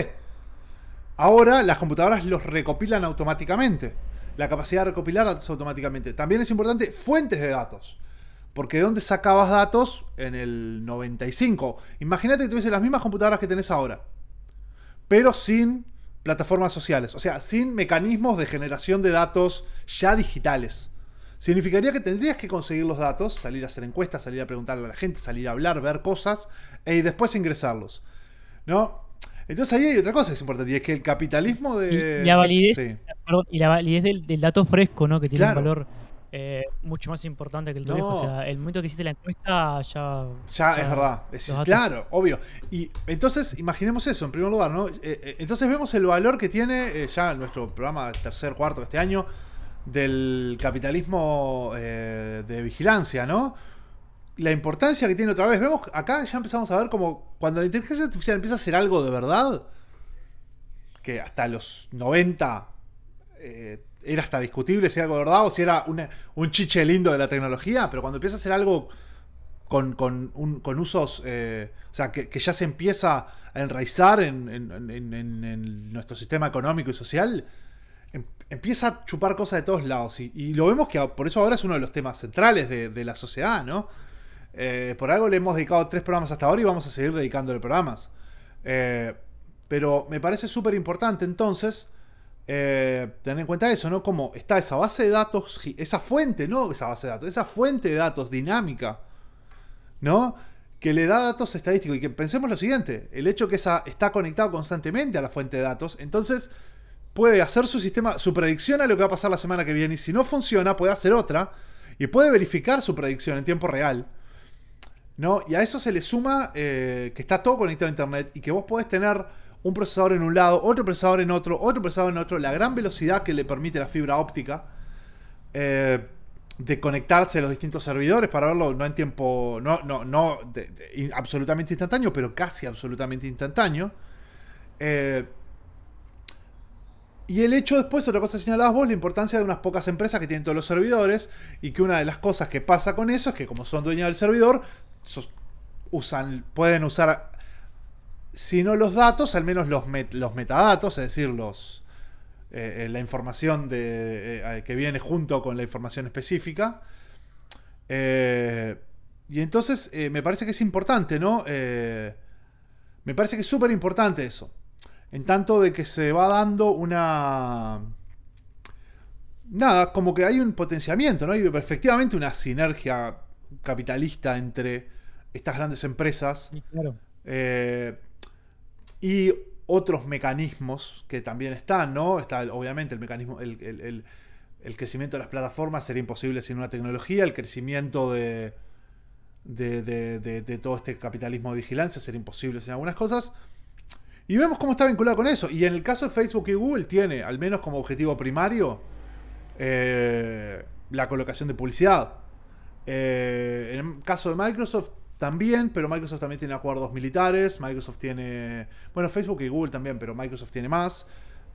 Ahora las computadoras los recopilan automáticamente. La capacidad de recopilar datos automáticamente. También es importante fuentes de datos. Porque ¿de dónde sacabas datos en el 95? Imagínate que tuviese las mismas computadoras que tenés ahora, pero sin plataformas sociales, o sea, sin mecanismos de generación de datos ya digitales. Significaría que tendrías que conseguir los datos, salir a hacer encuestas, salir a preguntarle a la gente, salir a hablar, ver cosas e y después ingresarlos. ¿No? Entonces ahí hay otra cosa que es importante, y es que el capitalismo de. Y la validez, y la validez del, dato fresco, ¿no? Que tiene un valor eh, mucho más importante que el turismo. O sea, el momento que hiciste la encuesta ya. Ya, es verdad. claro, obvio. Y entonces, imaginemos eso en primer lugar, ¿no? Eh, eh, entonces vemos el valor que tiene ya nuestro programa tercer, cuarto de este año del capitalismo de vigilancia, ¿no? La importancia que tiene otra vez. Vemos acá ya empezamos a ver como cuando la inteligencia artificial empieza a hacer algo de verdad, que hasta los 90 eh, era hasta discutible si era algo verdad si era un chiche lindo de la tecnología, pero cuando empieza a ser algo con, usos, eh, o sea, que, ya se empieza a enraizar en, nuestro sistema económico y social, em, empieza a chupar cosas de todos lados. Y, lo vemos que por eso ahora es uno de los temas centrales de, la sociedad, ¿no? Eh, por algo le hemos dedicado tres programas hasta ahora y vamos a seguir dedicándole programas. Eh, pero me parece súper importante entonces eh, tener en cuenta eso, ¿no? Como está esa base de datos, esa fuente, ¿no? Esa base de datos, esa fuente de datos dinámica, ¿no? Que le da datos estadísticos. Y que pensemos lo siguiente: el hecho que esa está conectado constantemente a la fuente de datos, entonces puede hacer su sistema, su predicción a lo que va a pasar la semana que viene. Y si no funciona, puede hacer otra y puede verificar su predicción en tiempo real. ¿No? Y a eso se le suma eh, que está todo conectado a Internet y que vos podés tener un procesador en un lado, otro procesador en otro, otro procesador en otro, la gran velocidad que le permite la fibra óptica eh, de conectarse a los distintos servidores para verlo no en tiempo, no, no, no absolutamente instantáneo, pero casi absolutamente instantáneo. Eh, y el hecho después, otra cosa señalabas vos, la importancia de unas pocas empresas que tienen todos los servidores y que una de las cosas que pasa con eso es que como son dueños del servidor, usan, pueden usar sino los datos, al menos los, metadatos, es decir, los, eh, eh, la información de, eh, que viene junto con la información específica. y entonces me parece que es importante, ¿no? me parece que es súper importante eso. En tanto de que se va dando una... Nada, como que hay un potenciamiento, ¿no? Hay efectivamente una sinergia capitalista entre estas grandes empresas. claro y otros mecanismos que también están, ¿no? Está obviamente el mecanismo, el, crecimiento de las plataformas sería imposible sin una tecnología, el crecimiento de, de, todo este capitalismo de vigilancia, sería imposible sin algunas cosas. Y vemos cómo está vinculado con eso. Y en el caso de Facebook y Google tiene, al menos como objetivo primario, eh, la colocación de publicidad. Eh, en el caso de Microsoft también, pero Microsoft también tiene acuerdos militares, Microsoft tiene, bueno, Facebook y Google también, pero Microsoft tiene más.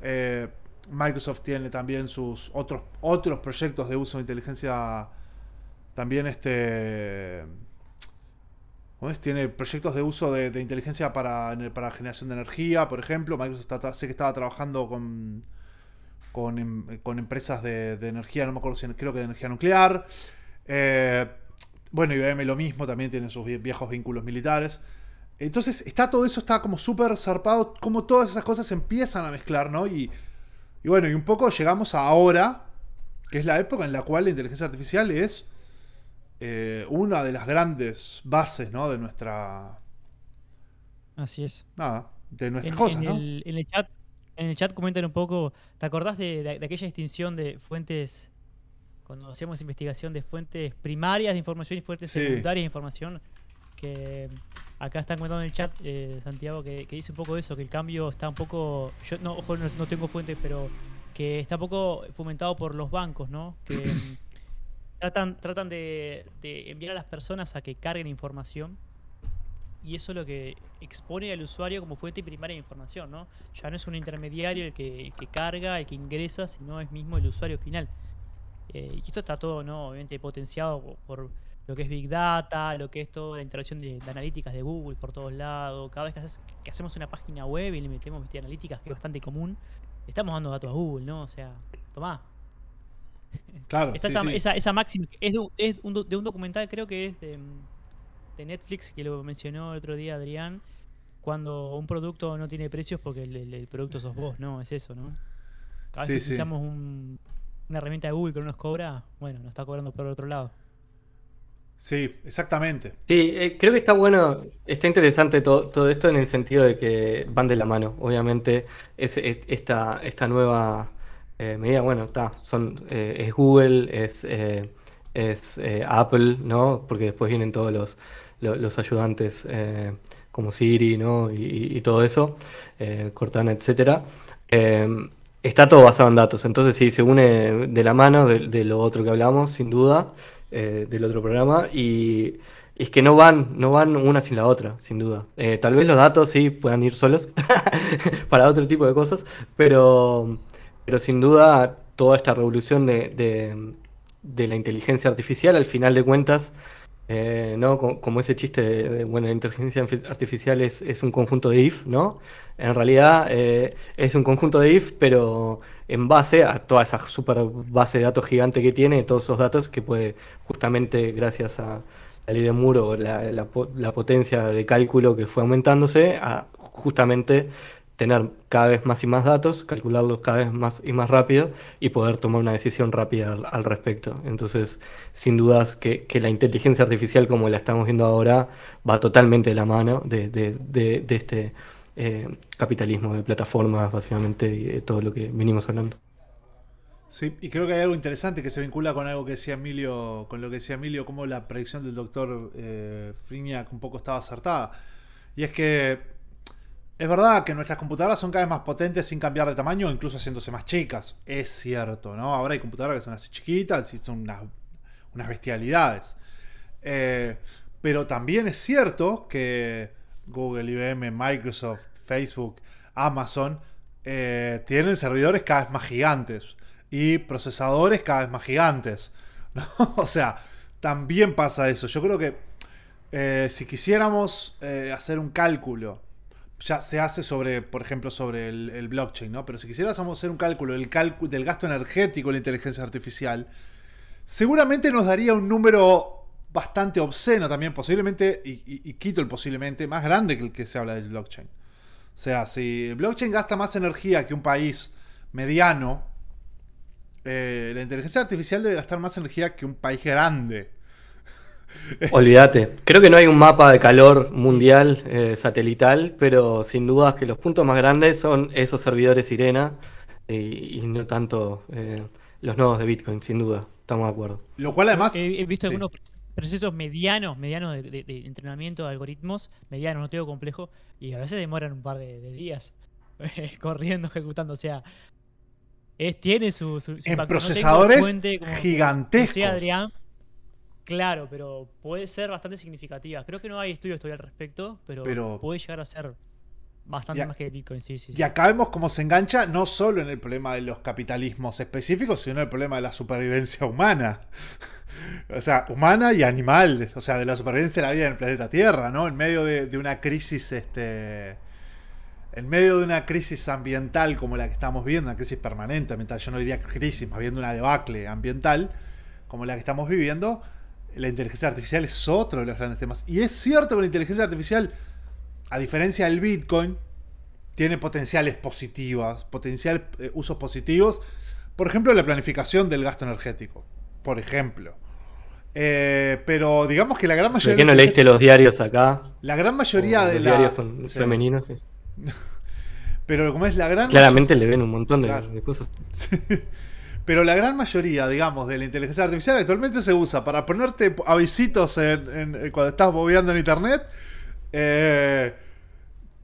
Eh, Microsoft tiene también sus otros, otros proyectos de uso de inteligencia, también este... ¿cómo es? Tiene proyectos de uso de, inteligencia para, para generación de energía, por ejemplo. Microsoft sé que estaba trabajando con, con, em, empresas de, energía, no me acuerdo si, creo que de energía nuclear. Eh, bueno, IBM lo mismo, también tiene sus viejos vínculos militares. Entonces, está todo eso, está como súper zarpado, como todas esas cosas empiezan a mezclar, ¿no? Y, bueno, y un poco llegamos a ahora, que es la época en la cual la inteligencia artificial es eh, una de las grandes bases, ¿no? De nuestra... Así es. Nada, de nuestras cosas, ¿no? en, el chat, en el chat comentan un poco, ¿te acordás de, aquella extinción de fuentes cuando hacíamos investigación de fuentes primarias de información y fuentes secundarias de información, que acá están comentando en el chat, eh, Santiago, que, dice un poco eso, que el cambio está un poco, yo no, ojo, no, tengo fuentes, pero que está un poco fomentado por los bancos, ¿no? Que [clears throat] tratan, tratan de, enviar a las personas a que carguen información y eso es lo que expone al usuario como fuente primaria de información, ¿no? Ya no es un intermediario el que, el que carga, el que ingresa, sino es mismo el usuario final. Eh, y esto está todo, ¿no? Obviamente potenciado por, lo que es Big Data, lo que es toda la interacción de, analíticas de Google por todos lados. Cada vez que, hacemos una página web y le metemos este, analíticas, que es bastante común, estamos dando datos a Google, ¿no? O sea, tomá. [laughs] Claro. sí, esa, esa, máxima, es, de, un, documental, creo que es mm, de, Netflix, que lo mencionó el otro día Adrián, cuando un producto no tiene precios porque el, producto sos vos, ¿no? Es eso, ¿no? Cada vez que un una herramienta de Google que no nos cobra, bueno, nos está cobrando por el otro lado. Sí, exactamente. Sí, eh, creo que está bueno, está interesante todo, esto en el sentido de que van de la mano, obviamente, esta, esta nueva eh, medida, bueno, está, son, eh, es Google, es, es Apple, ¿no? Porque después vienen todos los, los, ayudantes como Siri, ¿no? Y, y todo eso, Cortana, etcétera está todo basado en datos. Entonces, sí, se une de la mano de, lo otro que hablamos, sin duda, eh, del otro programa. Y es que no van, no van una sin la otra, sin duda. Eh, tal vez los datos sí puedan ir solos [laughs] para otro tipo de cosas, pero, pero sin duda toda esta revolución de la inteligencia artificial, al final de cuentas, eh, ¿no? Como ese chiste de, bueno, inteligencia artificial es, es, un conjunto de if, ¿no? En realidad eh, es un conjunto de if, pero en base a toda esa super base de datos gigante que tiene, todos esos datos que puede, justamente gracias a la ley de Muro, la, la, potencia de cálculo que fue aumentándose, a justamente tener cada vez más y más datos, calcularlos cada vez más y más rápido y poder tomar una decisión rápida al, respecto. Entonces, sin dudas que, la inteligencia artificial como la estamos viendo ahora va totalmente de la mano de, este eh, capitalismo de plataformas, básicamente, y todo lo que venimos hablando. Sí, y creo que hay algo interesante que se vincula con algo que decía Emilio, con lo que decía Emilio, como la predicción del doctor eh, un poco estaba acertada. Y es que es verdad que nuestras computadoras son cada vez más potentes sin cambiar de tamaño, incluso haciéndose más chicas. Es cierto, ¿no? Ahora hay computadoras que son así chiquitas y son unas, bestialidades. Eh, pero también es cierto que Google, IBM, Microsoft, Facebook, Amazon eh, tienen servidores cada vez más gigantes y procesadores cada vez más gigantes. [laughs] ¿no? O sea, también pasa eso. Yo creo que eh, si quisiéramos hacer un cálculo ya se hace sobre, por ejemplo, sobre el, blockchain, ¿no? Pero si quisiéramos hacer un cálculo del, del gasto energético de la inteligencia artificial, seguramente nos daría un número bastante obsceno también, posiblemente, y, quito el posiblemente, más grande que el que se habla del blockchain. O sea, si el blockchain gasta más energía que un país mediano, eh, la inteligencia artificial debe gastar más energía que un país grande. [laughs] Olvídate. Creo que no hay un mapa de calor mundial eh, satelital, pero sin duda que los puntos más grandes son esos servidores Sirena y, no tanto eh, los nodos de Bitcoin, sin duda. Estamos de acuerdo. Lo cual además... He, visto algunos procesos medianos, medianos de, entrenamiento de algoritmos, medianos, no tengo complejo, y a veces demoran un par de, días [laughs] corriendo, ejecutando, o sea... Es, tiene su, procesadores gigantescos. Adrián, Claro, pero puede ser bastante significativa. Creo que no hay estudios todavía al respecto, pero, puede llegar a ser bastante más que Bitcoin, sí, Y acá vemos cómo se engancha no solo en el problema de los capitalismos específicos, sino en el problema de la supervivencia humana. [laughs] o sea, humana y animal, o sea, de la supervivencia de la vida en el planeta Tierra, ¿no? En medio de, una crisis, este... En medio de una crisis ambiental como la que estamos viendo, una crisis permanente mientras yo no diría crisis, más bien una debacle ambiental como la que estamos viviendo, la inteligencia artificial es otro de los grandes temas. Y es cierto que la inteligencia artificial, a diferencia del Bitcoin, tiene potenciales positivas potencial eh, usos positivos. Por ejemplo, la planificación del gasto energético. Por ejemplo. Eh, pero digamos que la gran mayoría. ¿Por qué no leíste los diarios acá? La gran mayoría de la... diarios femeninos. [laughs] Pero como es la gran. Claramente le ven un montón de, cosas. [laughs] Sí. Pero la gran mayoría, digamos, de la inteligencia artificial actualmente se usa para ponerte avisitos en, eh, cuando estás bobeando en internet. Eh,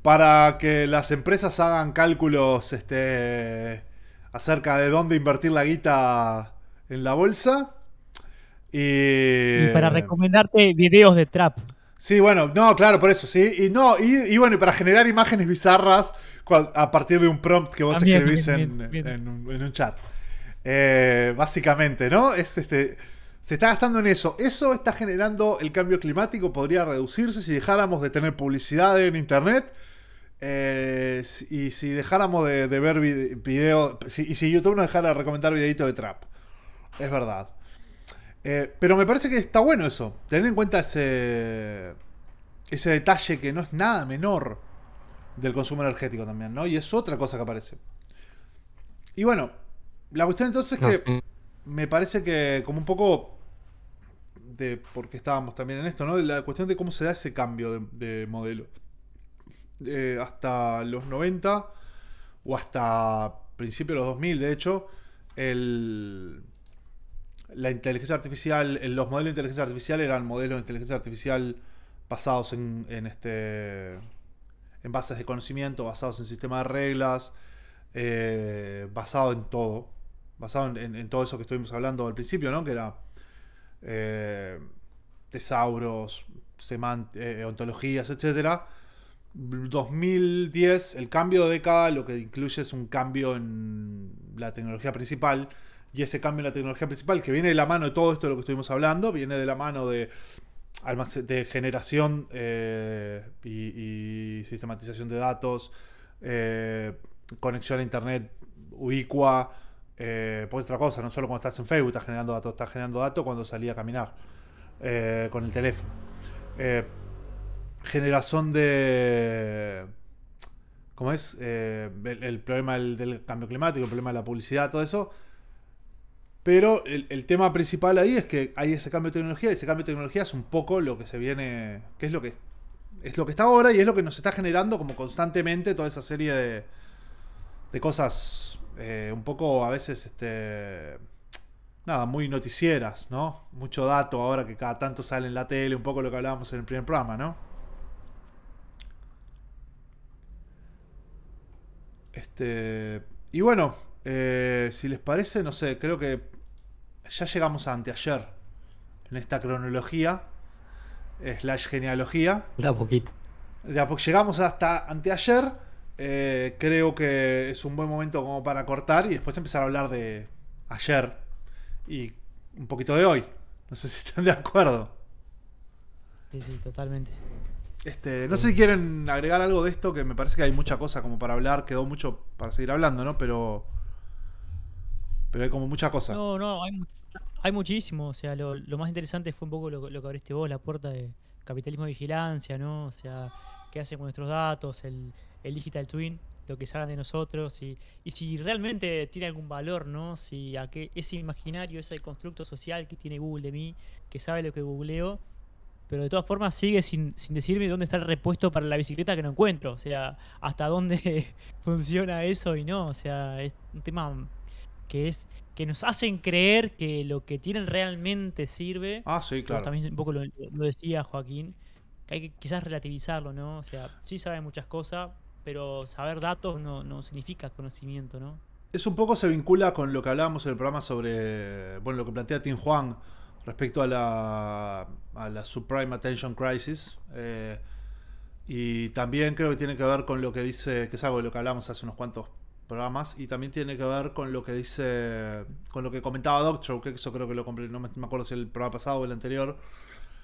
para que las empresas hagan cálculos este, acerca de dónde invertir la guita en la bolsa. Y, para recomendarte videos de trap. Sí, bueno, no, claro, por eso, sí. Y no, y, bueno, y para generar imágenes bizarras a partir de un prompt que vos escribís en, un, chat. Eh, básicamente, ¿no? este. Se está gastando en eso. Eso está generando el cambio climático. Podría reducirse si dejáramos de tener publicidad en internet. Eh, y si dejáramos de, ver videos. y si YouTube no dejara de recomendar videitos de trap. Es verdad. Eh, pero me parece que está bueno eso. Tener en cuenta ese. Ese detalle que no es nada menor del consumo energético también, ¿no? Y es otra cosa que aparece. Y bueno, la cuestión entonces es que me parece que como un poco de porque qué estábamos también en esto, ¿no? La cuestión de cómo se da ese cambio de, modelo. Eh, hasta los 90 o hasta principios de los 2000, de hecho, el, la inteligencia artificial, los modelos de inteligencia artificial eran modelos de inteligencia artificial basados en, en, este en bases de conocimiento, basados en sistemas de reglas, eh, basado en todo basado en, todo eso que estuvimos hablando al principio, ¿no? Que era eh, tesauros, eh, ontologías, etc. 2010, el cambio de década lo que incluye es un cambio en la tecnología principal. Y ese cambio en la tecnología principal, que viene de la mano de todo esto de lo que estuvimos hablando, viene de la mano de, de generación eh, y, y, sistematización de datos, conexión a Internet ubicua, eh, pues otra cosa, no solo cuando estás en Facebook estás generando datos, estás generando datos cuando salí a caminar eh, con el teléfono. Eh, generación de... ¿Cómo es? El, problema del, cambio climático, el problema de la publicidad, todo eso. Pero el, tema principal ahí es que hay ese cambio de tecnología y ese cambio de tecnología es un poco lo que se viene, que es lo que, es lo que está ahora y es lo que nos está generando como constantemente toda esa serie de, de cosas eh, un poco a veces, este, nada, muy noticieras, ¿no? Mucho dato ahora que cada tanto sale en la tele, un poco lo que hablábamos en el primer programa, ¿no? Este, y bueno, eh, si les parece, no sé, creo que ya llegamos a anteayer en esta cronología, eh, slash genealogía. poquito. llegamos hasta anteayer eh, creo que es un buen momento como para cortar y después empezar a hablar de ayer y un poquito de hoy. No sé si están de acuerdo. Sí, sí, totalmente. Este, no sé si quieren agregar algo de esto, que me parece que hay mucha cosa como para hablar, quedó mucho para seguir hablando, ¿no? Pero. Pero hay como mucha cosa. No, no, hay, muchísimo. O sea, lo, más interesante fue un poco lo, lo que abriste vos, la puerta de capitalismo de vigilancia, ¿no? O sea, qué hacen con nuestros datos, el, el digital twin, lo que saben de nosotros y, si realmente tiene algún valor, ¿no? Si a qué, ese imaginario, ese constructo social que tiene Google de mí, que sabe lo que googleo, pero de todas formas sigue sin, decirme dónde está el repuesto para la bicicleta que no encuentro, o sea, hasta dónde [laughs] funciona eso y no, o sea, es un tema que es que nos hacen creer que lo que tienen realmente sirve. Ah, sí, claro. También un poco lo, lo decía Joaquín, que hay que quizás relativizarlo, ¿no? O sea, sí sabe muchas cosas, pero saber datos no, no significa conocimiento, ¿no? Eso un poco se vincula con lo que hablábamos en el programa sobre, bueno, lo que plantea Tim Juan respecto a la, a la subprime attention crisis. Eh, y también creo que tiene que ver con lo que dice, que es algo de lo que hablamos hace unos cuantos programas, y también tiene que ver con lo que dice, con lo que comentaba Doctor que eso creo que lo compré. no me acuerdo si el programa pasado o el anterior,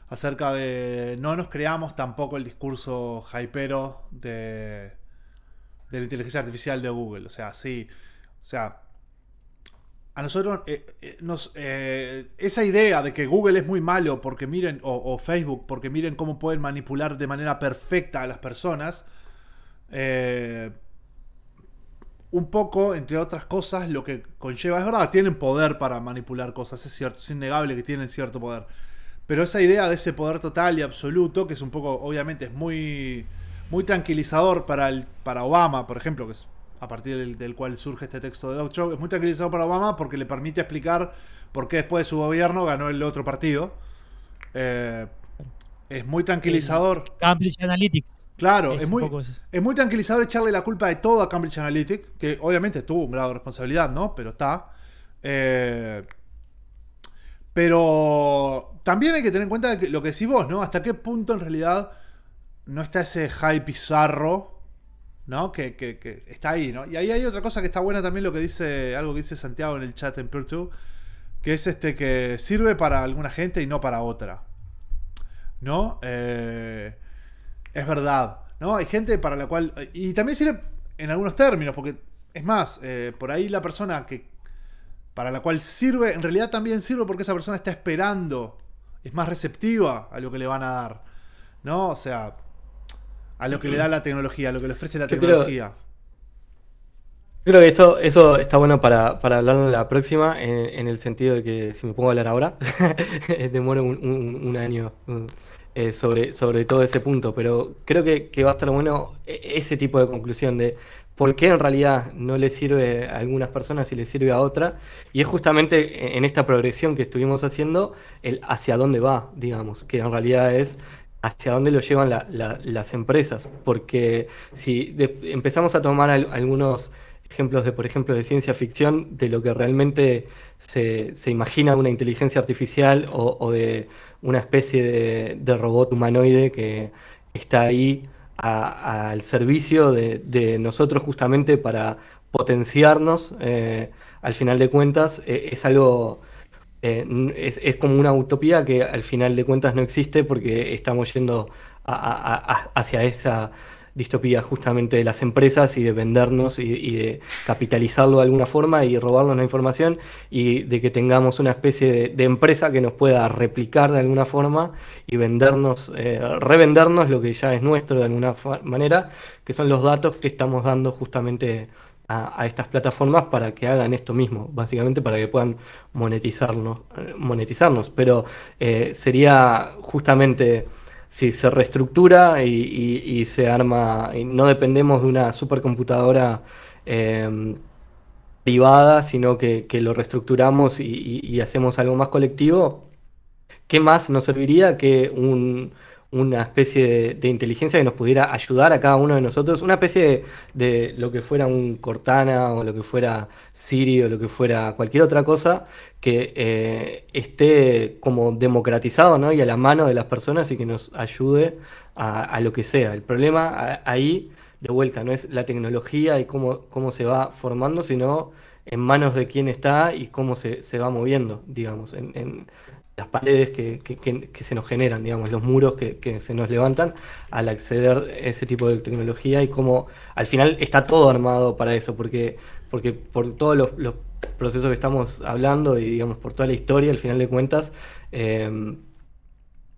acerca de no nos creamos tampoco el discurso hypero de de la inteligencia artificial de Google. O sea, sí. O sea, a nosotros eh, eh, nos, eh, esa idea de que Google es muy malo porque miren, o, o, Facebook, porque miren cómo pueden manipular de manera perfecta a las personas, un poco, entre otras cosas, lo que conlleva, es verdad, tienen poder para manipular cosas, es cierto, es innegable que tienen cierto poder, pero esa idea de ese poder total y absoluto, que es un poco, obviamente, es muy muy tranquilizador para, el, para Obama, por ejemplo, que es a partir del, cual surge este texto de Outro. es muy tranquilizador para Obama porque le permite explicar por qué después de su gobierno ganó el otro partido. Eh, es muy tranquilizador. Cambridge Analytics. Claro, es, muy, es muy tranquilizador echarle la culpa de todo a Cambridge analytica. que obviamente tuvo un grado de responsabilidad, ¿no? Pero está. Eh, pero también hay que tener en cuenta lo que decís vos, ¿no? Hasta qué punto en realidad no está ese high pizarro, ¿no? Que, que, está ahí, ¿no? Y ahí hay otra cosa que está buena también, lo que dice, algo que dice Santiago en el chat en Pier2. que es este que sirve para alguna gente y no para otra, ¿no? Eh, es verdad, ¿no? Hay gente para la cual, y también sirve en algunos términos, porque es más, eh, por ahí la persona que para la cual sirve, en realidad también sirve porque esa persona está esperando, es más receptiva a lo que le van a dar, ¿no? O sea, a lo que le da la tecnología, a lo que le ofrece la tecnología. Creo, yo creo que eso, eso está bueno para, para en la próxima, en, el sentido de que si me pongo a hablar ahora, [laughs] demoro un, año eh, sobre, sobre todo ese punto, pero creo que, va a estar bueno e, ese tipo de conclusión de por qué en realidad no le sirve a algunas personas y le sirve a otras. Y es justamente en esta progresión que estuvimos haciendo el hacia dónde va, digamos, que en realidad es hacia dónde lo llevan las empresas, porque si empezamos a tomar algunos ejemplos de, por ejemplo, de ciencia ficción, de lo que realmente se, se imagina una inteligencia artificial o, de una especie de, robot humanoide que está ahí al servicio de, nosotros justamente para potenciarnos, eh, al final de cuentas, eh, es algo eh, es, como una utopía que al final de cuentas no existe porque estamos yendo hacia esa distopía justamente de las empresas y de vendernos y, de capitalizarlo de alguna forma y robarnos la información y de que tengamos una especie de, empresa que nos pueda replicar de alguna forma y vendernos, eh, revendernos lo que ya es nuestro de alguna manera, que son los datos que estamos dando justamente a, estas plataformas para que hagan esto mismo, básicamente para que puedan monetizarnos, monetizarnos. pero eh, sería justamente si se reestructura y, se arma, y no dependemos de una supercomputadora em, privada, sino que, lo reestructuramos y, y hacemos algo más colectivo, ¿qué más nos serviría que un una especie de, inteligencia que nos pudiera ayudar a cada uno de nosotros, una especie de, lo que fuera un Cortana o lo que fuera Siri o lo que fuera cualquier otra cosa que eh, esté como democratizado ¿no? y a la mano de las personas y que nos ayude a, lo que sea. El problema ahí, de vuelta, no es la tecnología y cómo, cómo se va formando, sino en manos de quién está y cómo se, se va moviendo, digamos, en, las paredes que, se nos generan, digamos, los muros que, se nos levantan al acceder a ese tipo de tecnología y cómo al final está todo armado para eso, porque, porque por todos los, procesos que estamos hablando y digamos por toda la historia, al final de cuentas, em,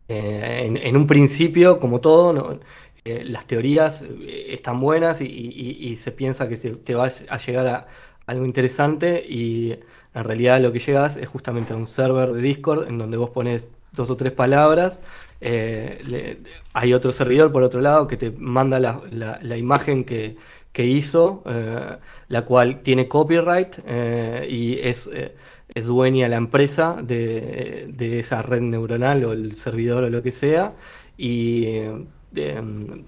eh, en, un principio, como todo, eh, las teorías eh, están buenas y, y, se piensa que se, te va a llegar a algo interesante y en realidad lo que llegas es justamente a un server de Discord en donde vos pones dos o tres palabras. Eh, hay otro servidor por otro lado que te manda la, imagen que, hizo, eh, la cual tiene copyright eh, y es, es, dueña la empresa de, esa red neuronal o el servidor o lo que sea. Y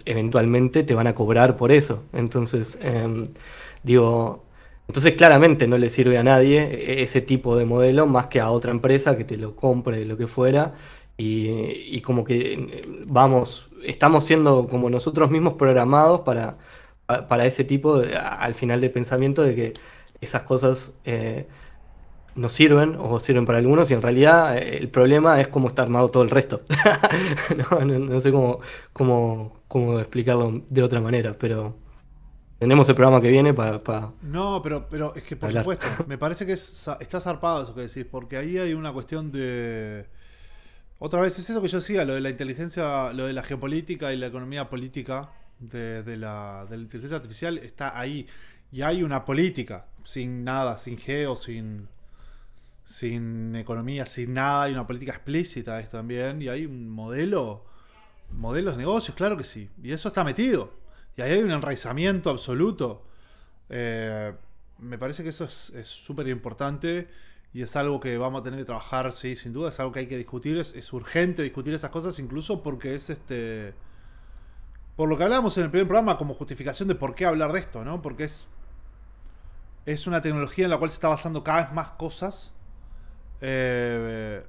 eventualmente te van a cobrar por eso. Entonces, digo, entonces claramente no le sirve a nadie e-, e-, ese tipo de modelo más que a otra empresa que te lo compre, lo que fuera, y, como que eh, vamos, estamos siendo como nosotros mismos programados para, para ese tipo, al final de pensamiento, de que esas cosas eh, nos sirven o sirven para algunos y en realidad eh, el problema es cómo está armado todo el resto. [laughs] no, no, sé cómo, cómo, cómo explicarlo de otra manera, pero... Tenemos el programa que viene para. no, pero, pero es que por supuesto, me parece que está zarpado eso que decís, porque ahí hay una cuestión de. Otra vez, es eso que yo decía, lo de la inteligencia, lo de la geopolítica y la economía política de, la, inteligencia artificial está ahí. Y hay una política, sin nada, sin geo, sin, sin economía, sin nada. y una política explícita esto también. Y hay un modelo, modelos de negocios, claro que sí. Y eso está metido. Y ahí hay un enraizamiento absoluto. Eh, me parece que eso es súper importante y es algo que vamos a tener que trabajar, sí, sin duda, es algo que hay que discutir, es, urgente discutir esas cosas, incluso porque es este... Por lo que hablamos en el primer programa como justificación de por qué hablar de esto, ¿no? Porque es... Es una tecnología en la cual se está basando cada vez más cosas. Eh,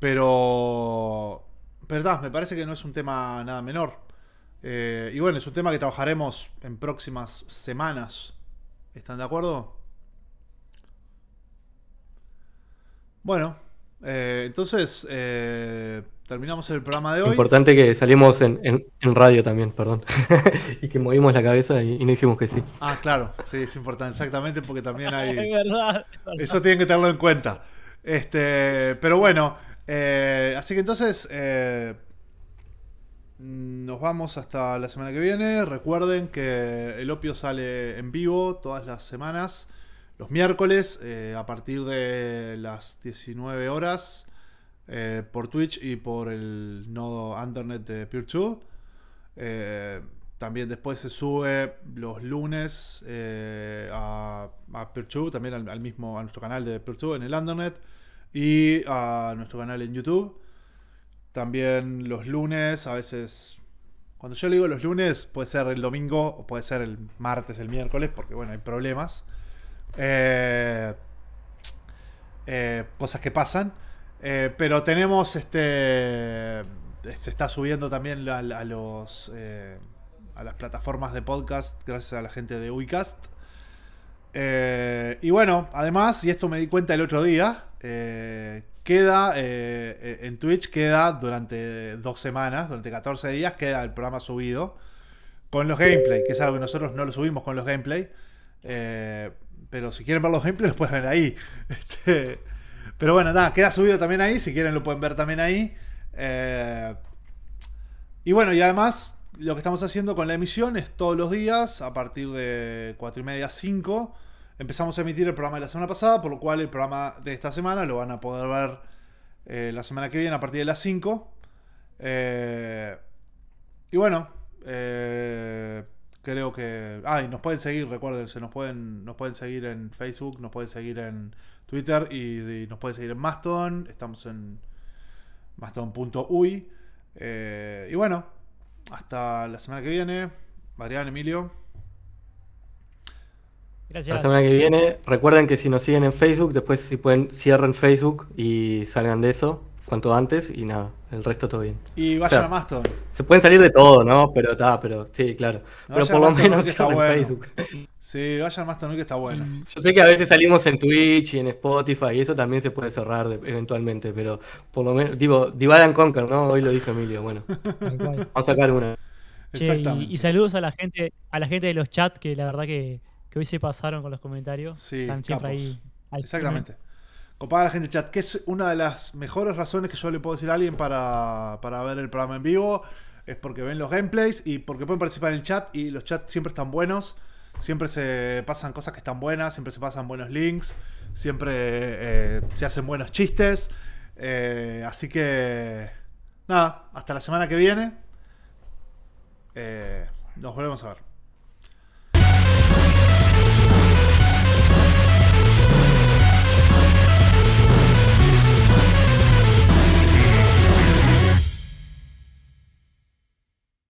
pero... verdad me parece que no es un tema nada menor. Eh, y bueno, es un tema que trabajaremos en próximas semanas. ¿Están de acuerdo? Bueno, eh, entonces eh, terminamos el programa de hoy. Importante que salimos en, radio también, perdón. [laughs] y que movimos la cabeza y, dijimos que sí. Ah, claro, sí, es importante, exactamente, porque también hay. [laughs] Eso tienen que tenerlo en cuenta. Este, pero bueno, así que entonces nos vamos hasta la semana que viene. Recuerden que el opio sale en vivo todas las semanas, los miércoles, eh, a partir de las 19 horas, eh, por Twitch y por el nodo Internet de pure eh, también después se sube los lunes a, a también al, mismo, a nuestro canal de pure en el Undernet y a nuestro canal en YouTube. También los lunes, a veces. Cuando yo le digo los lunes, puede ser el domingo o puede ser el martes, el miércoles, porque bueno, hay problemas. Eh, eh, cosas que pasan. Eh, pero tenemos este. Se está subiendo también a, los. a las plataformas de podcast, gracias a la gente de Uicast. y bueno, además, y esto me di cuenta el otro día, queda eh, eh, en Twitch, queda durante dos semanas, durante 14 días, queda el programa subido con los gameplay, que es algo que nosotros no lo subimos con los gameplay. Eh, pero si quieren ver los gameplays, [laughs] los pueden ver ahí. Este, pero bueno, nada, queda subido también ahí. Si quieren, lo pueden ver también ahí. y bueno, y además, lo que estamos haciendo con la emisión es todos los días, a partir de 4 y media, 5 empezamos a emitir el programa de la semana pasada, por lo cual el programa de esta semana lo van a poder ver eh, la semana que viene a partir de las 5. Eh, y bueno, eh, creo que... Ah, y nos pueden seguir, recuérdense, nos pueden, nos pueden seguir en Facebook, nos pueden seguir en Twitter y, nos pueden seguir en Mastodon. Estamos en mastodon.uy. y bueno, hasta la semana que viene. Mariano, Emilio. Gracias. La semana que viene. Recuerden que si nos siguen en Facebook, después si pueden cierren Facebook y salgan de eso cuanto antes y nada, el resto todo bien. Y vayan a Mastodon. Se pueden salir de todo, ¿no? Pero está, pero sí, claro. pero por lo menos está bueno. Facebook. Sí, vayan a Mastodon que está bueno. Mm. Yo sé que a veces salimos en Twitch y en Spotify y eso también se puede cerrar eventualmente, pero por lo menos, digo, Divide and Conquer, ¿no? Hoy lo dijo Emilio, bueno. [laughs] Vamos a sacar una. Y, y, saludos a la gente, a la gente de los chats que la verdad que que hoy se pasaron con los comentarios. Sí, están siempre ahí, Exactamente. ¿eh? Compara la gente del chat, que es una de las mejores razones que yo le puedo decir a alguien para, ver el programa en vivo. Es porque ven los gameplays y porque pueden participar en el chat. Y los chats siempre están buenos. Siempre se pasan cosas que están buenas. Siempre se pasan buenos links. Siempre eh, se hacen buenos chistes. Eh, así que. Nada, hasta la semana que viene. nos volvemos a ver.